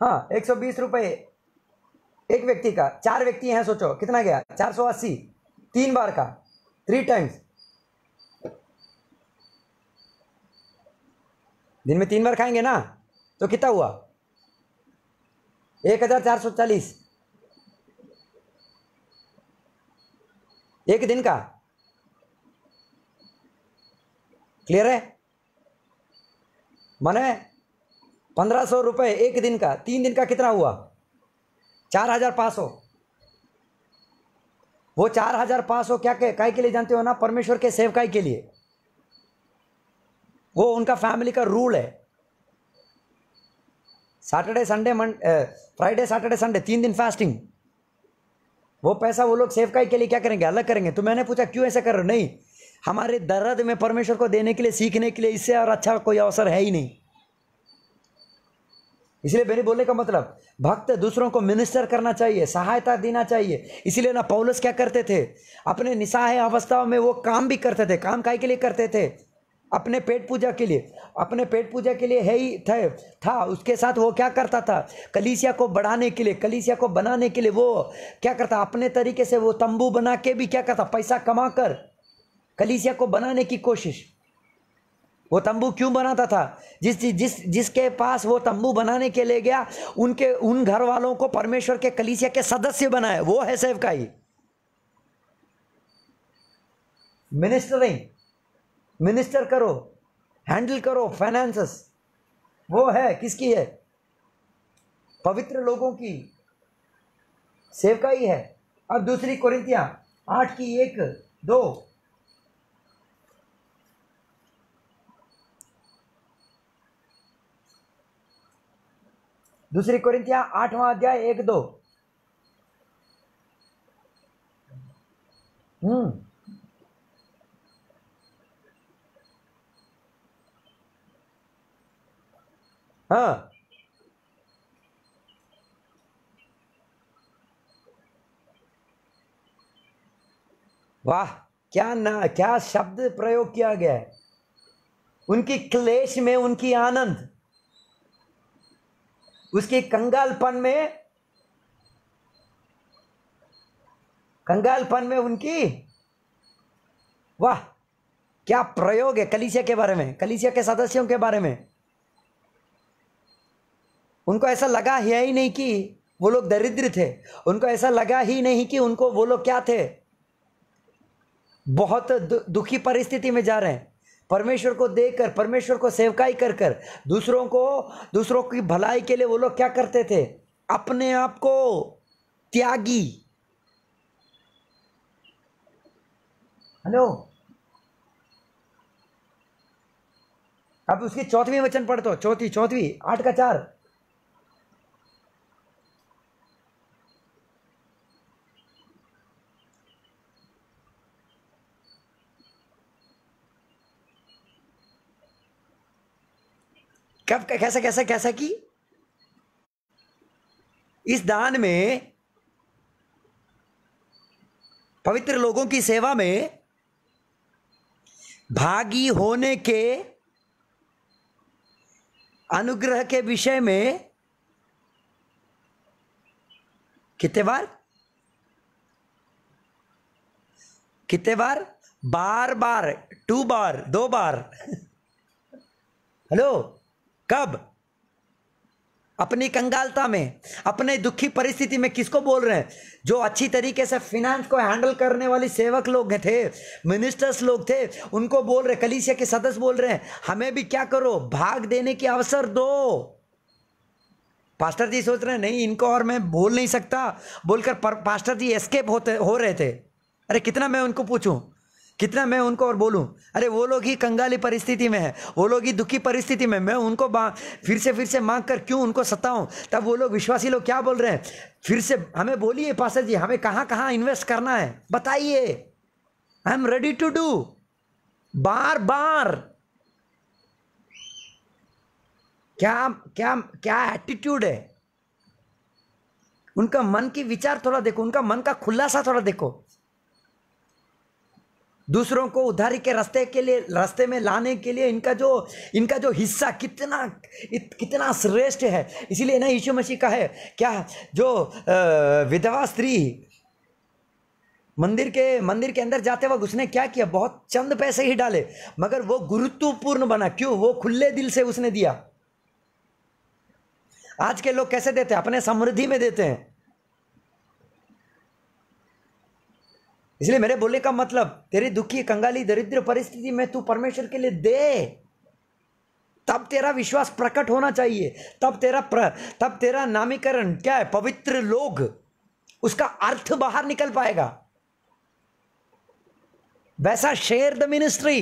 हाँ एक सौ बीस रुपये एक व्यक्ति का चार व्यक्ति हैं सोचो कितना गया चार सौ अस्सी तीन बार का थ्री टाइम्स दिन में तीन बार खाएंगे ना तो कितना हुआ एक हजार चार सौ चालीस एक दिन का क्लियर है माने पंद्रह सौ रुपये एक दिन का तीन दिन का कितना हुआ चार हजार पाँच सौ वो चार हजार पाँच सौ क्या के काय के लिए जानते हो ना परमेश्वर के सेवकाई के लिए वो उनका फैमिली का रूल है Saturday Sunday Friday Saturday Sunday तीन दिन फास्टिंग वो पैसा वो लोग सेवकाई के लिए क्या करेंगे अलग करेंगे तो मैंने पूछा क्यों ऐसा कर रहे नहीं हमारे दर्द में परमेश्वर को देने के लिए सीखने के लिए इससे और अच्छा कोई अवसर है ही नहीं इसलिए मेरे बोलने का मतलब भक्त दूसरों को मिनिस्टर करना चाहिए सहायता देना चाहिए इसीलिए ना पौलस क्या करते थे अपने निशाह अवस्थाओं में वो काम भी करते थे काम काय के लिए करते थे अपने पेट पूजा के लिए अपने पेट पूजा के लिए है ही था था उसके साथ वो क्या करता था कलीसिया को बढ़ाने के लिए कलीसिया को बनाने के लिए वो क्या करता अपने तरीके से वो तंबू बना के भी क्या करता पैसा कमा कर कलीसिया को बनाने की कोशिश वो तंबू क्यों बनाता था जिस जिस जिसके पास वो तंबू बनाने के लिए गया उनके उन घर वालों को परमेश्वर के कलीसिया के सदस्य बनाए वो है सेवकाई मिनिस्टरिंग मिनिस्टर करो हैंडल करो फाइनेंस वो है किसकी है पवित्र लोगों की सेवका ही है अब दूसरी कोरिंतिया आठ की एक दो दूसरी कोरिंतिया आठवां अध्याय एक दो हम्म हाँ वाह क्या ना क्या शब्द प्रयोग किया गया है उनकी क्लेश में उनकी आनंद उसके कंगालपन में कंगालपन में उनकी वाह क्या प्रयोग है कलिसिया के बारे में कलिसिया के सदस्यों के बारे में उनको ऐसा लगा है ही नहीं कि वो लोग दरिद्र थे उनको ऐसा लगा ही नहीं कि उनको वो लोग क्या थे बहुत दुखी परिस्थिति में जा रहे हैं परमेश्वर को देखकर परमेश्वर को सेवकाई कर कर दूसरों को दूसरों की भलाई के लिए वो लोग क्या करते थे अपने आप को त्यागी हेलो अब उसकी चौथवी वचन पढ़ दो तो, चौथी चौथवी आठ का चार कब कैसा कैसा कैसा कि इस दान में पवित्र लोगों की सेवा में भागी होने के अनुग्रह के विषय में कितने बार कितने बार बार बार टू बार दो बार हेलो कब अपनी कंगालता में अपने दुखी परिस्थिति में किसको बोल रहे हैं जो अच्छी तरीके से फिनेंस को हैंडल करने वाले सेवक लोग थे मिनिस्टर्स लोग थे उनको बोल रहे कलीसिया के सदस्य बोल रहे हैं हमें भी क्या करो भाग देने के अवसर दो पास्टर जी सोच रहे हैं नहीं इनको और मैं बोल नहीं सकता बोलकर पास्टर जी एस्केप होते हो रहे थे अरे कितना मैं उनको पूछूं कितना मैं उनको और बोलूं अरे वो लोग ही कंगाली परिस्थिति में है वो लोग ही दुखी परिस्थिति में मैं उनको फिर से फिर से मांग कर क्यों उनको सताऊं तब वो लोग विश्वासी लोग क्या बोल रहे हैं फिर से हमें बोलिए पासर जी हमें कहाँ कहाँ इन्वेस्ट करना है बताइए I am ready to do बार बार क्या क्या क्या एटीट्यूड है उनका मन की विचार थोड़ा देखो उनका मन का खुलासा थोड़ा देखो दूसरों को उधारी के रास्ते के लिए रास्ते में लाने के लिए इनका जो इनका जो हिस्सा कितना इत, कितना श्रेष्ठ है इसीलिए ना यीशु मसीह का है क्या जो विधवा स्त्री मंदिर के मंदिर के अंदर जाते वक्त उसने क्या किया बहुत चंद पैसे ही डाले मगर वो गुरुत्वपूर्ण बना क्यों वो खुले दिल से उसने दिया आज के लोग कैसे देते हैं अपने समृद्धि में देते हैं इसलिए मेरे बोलने का मतलब तेरी दुखी कंगाली दरिद्र परिस्थिति में तू परमेश्वर के लिए दे तब तेरा विश्वास प्रकट होना चाहिए तब तेरा प्र, तब तेरा नामीकरण क्या है पवित्र लोग उसका अर्थ बाहर निकल पाएगा वैसा शेयर द मिनिस्ट्री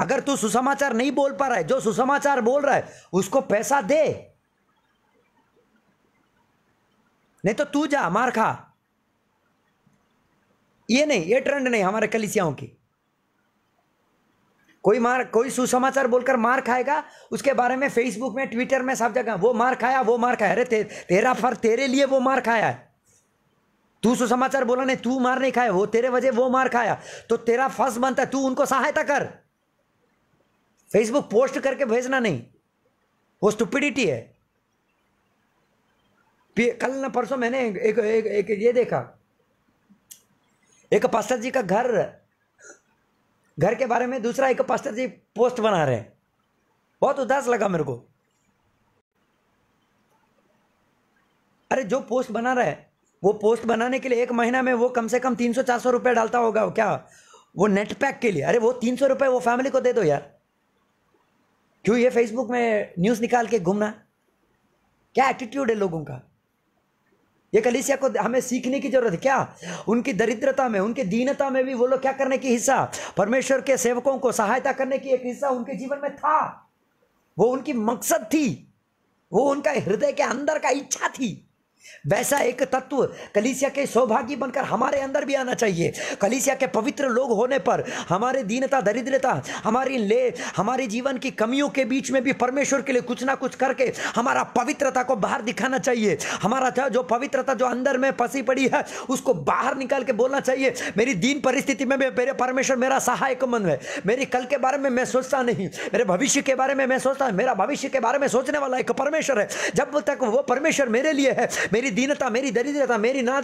अगर तू सुसमाचार नहीं बोल पा रहा है जो सुसमाचार बोल रहा है उसको पैसा दे नहीं तो तू जा मार खा ये नहीं ये ट्रेंड नहीं हमारे कलिसियाओं की कोई मार कोई सुसमाचार बोलकर मार खाएगा उसके बारे में फेसबुक में ट्विटर में सब जगह वो मार खाया वो मार खाया अरे ते, तेरा फर तेरे लिए वो मार खाया है तू सुसमाचार बोला नहीं तू मार नहीं खाया वो तेरे वजह वो मार खाया तो तेरा फर्ज बनता है तू उनको सहायता कर फेसबुक पोस्ट करके भेजना नहीं वो स्टुपिडिटी है कल ना परसों मैंने एक, एक, एक ये देखा एक पास्टर जी का घर घर के बारे में दूसरा एक पास्टर जी पोस्ट बना रहे हैं बहुत उदास लगा मेरे को अरे जो पोस्ट बना रहा है वो पोस्ट बनाने के लिए एक महीना में वो कम से कम तीन सौ चार सौ रुपये डालता होगा वो क्या वो नेट पैक के लिए अरे वो तीन सौ रुपये वो फैमिली को दे दो यार क्यों ये फेसबुक में न्यूज़ निकाल के घूमना क्या एटीट्यूड है लोगों का ये कलिसिया को हमें सीखने की जरूरत है क्या उनकी दरिद्रता में उनकी दीनता में भी वो लोग क्या करने की हिस्सा परमेश्वर के सेवकों को सहायता करने की एक हिस्सा उनके जीवन में था वो उनकी मकसद थी वो उनका हृदय के अंदर का इच्छा थी वैसा एक तत्व कलिसिया के सौभाग्य बनकर हमारे अंदर भी आना चाहिए कलिसिया के पवित्र लोग होने पर हमारे दीनता दरिद्रता हमारी ले हमारे जीवन की कमियों के बीच में भी परमेश्वर के लिए कुछ ना कुछ करके हमारा पवित्रता को बाहर दिखाना चाहिए हमारा था जो पवित्रता जो अंदर में फंसी पड़ी है उसको बाहर निकाल के बोलना चाहिए मेरी दीन परिस्थिति में मेरे परमेश्वर मेरा सहायक मन है मेरी कल के बारे में मैं सोचता नहीं मेरे भविष्य के बारे में मैं सोचता मेरा भविष्य के बारे में सोचने वाला एक परमेश्वर है जब तक वो परमेश्वर मेरे लिए है मेरी दीनता मेरी दरिद्रता मेरी ना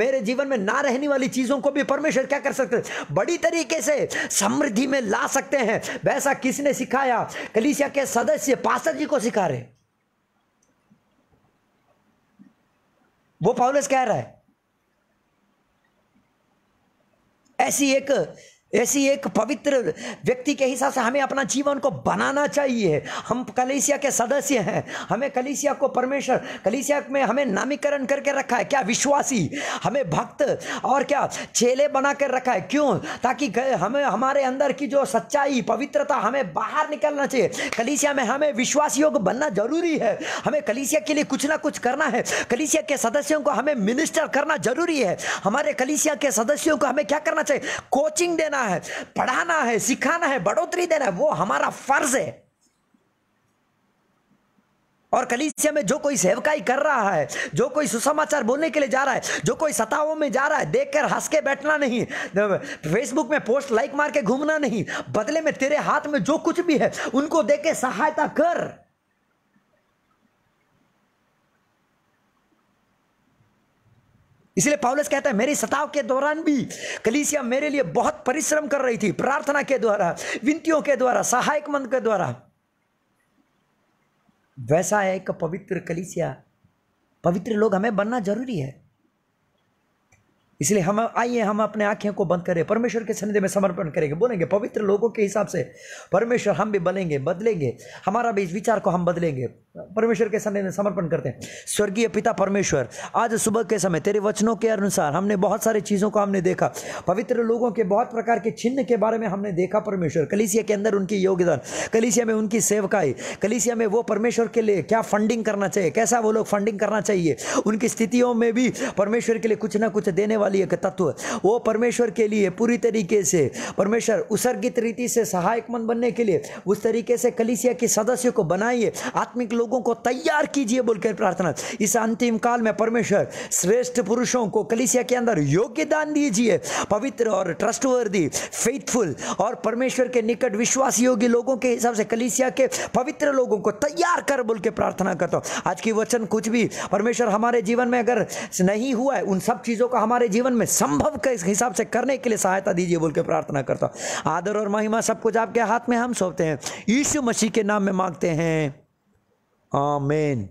मेरे जीवन में ना रहने वाली चीज़ों को भी परमेश्वर क्या कर सकते बड़ी तरीके से समृद्धि में ला सकते हैं वैसा किसने सिखाया कलिसिया के सदस्य पास्टर जी को सिखा रहे वो पाउलस कह रहा है ऐसी एक ऐसी एक पवित्र व्यक्ति के हिसाब से हमें अपना जीवन को बनाना चाहिए हम कलेसिया के सदस्य हैं हमें कलेसिया को परमेश्वर कलेसिया में हमें नामीकरण करके रखा है क्या विश्वासी हमें भक्त और क्या चेले बना कर रखा है क्यों ताकि हमें हमारे अंदर की जो सच्चाई पवित्रता हमें बाहर निकलना चाहिए कलीसिया में हमें विश्वासियों को बनना जरूरी है हमें कलीसिया के लिए कुछ ना कुछ करना है कलीसिया के सदस्यों को हमें मिनिस्टर करना जरूरी है हमारे कलीसिया के सदस्यों को हमें क्या करना चाहिए कोचिंग देना देना है पढ़ाना है सिखाना है बढ़ोतरी देना है वो हमारा फर्ज है और कलीसिया में जो कोई सेवकाई कर रहा है जो कोई सुसमाचार बोलने के लिए जा रहा है जो कोई सताओं में जा रहा है देखकर हंस के बैठना नहीं फेसबुक में पोस्ट लाइक मार के घूमना नहीं बदले में तेरे हाथ में जो कुछ भी है उनको देख के सहायता कर इसलिए पावलस कहता है मेरी सताव के दौरान भी कलीसिया मेरे लिए बहुत परिश्रम कर रही थी प्रार्थना के द्वारा विनतियों के द्वारा सहायक मंद के द्वारा वैसा एक पवित्र कलीसिया पवित्र लोग हमें बनना जरूरी है इसलिए हम आइए हम अपने आंखें को बंद करें परमेश्वर के सन्निधि में समर्पण करेंगे बोलेंगे पवित्र लोगों के हिसाब से परमेश्वर हम भी बनेंगे बदलेंगे हमारा भी इस विचार को हम बदलेंगे परमेश्वर के सन्निधि में समर्पण करते हैं स्वर्गीय पिता परमेश्वर आज सुबह के समय तेरे वचनों के अनुसार हमने बहुत सारी चीज़ों को हमने देखा पवित्र लोगों के बहुत प्रकार के चिन्ह के बारे में हमने देखा परमेश्वर कलिसिया के अंदर उनकी योगदान कलिसिया में उनकी सेवकाई कलिसिया में वो परमेश्वर के लिए क्या फंडिंग करना चाहिए कैसा वो लोग फंडिंग करना चाहिए उनकी स्थितियों में भी परमेश्वर के लिए कुछ ना कुछ देने वाली एक तत्व वो परमेश्वर के लिए पूरी तरीके से परमेश्वर उसर्गित रीति से सहायक मन बनने के लिए उस तरीके से कलिसिया के सदस्य को बनाइए आत्मिक लोगों को तैयार कीजिए बोलकर प्रार्थना इस अंतिम काल में परमेश्वर श्रेष्ठ पुरुषों को कलिसिया के अंदर योग्य दान दीजिए पवित्र और ट्रस्टवर्दी फेथफुल और परमेश्वर के निकट विश्वास योग्य लोगों के हिसाब से कलिसिया के पवित्र लोगों को तैयार कर बोल के प्रार्थना करता हूँ आज की वचन कुछ भी परमेश्वर हमारे जीवन में अगर नहीं हुआ है उन सब चीज़ों का हमारे जीवन में संभव के हिसाब से करने के लिए सहायता दीजिए बोल के प्रार्थना करता हूँ आदर और महिमा सब कुछ आपके हाथ में हम सौंपते हैं यीशु मसीह के नाम में मांगते हैं आमेन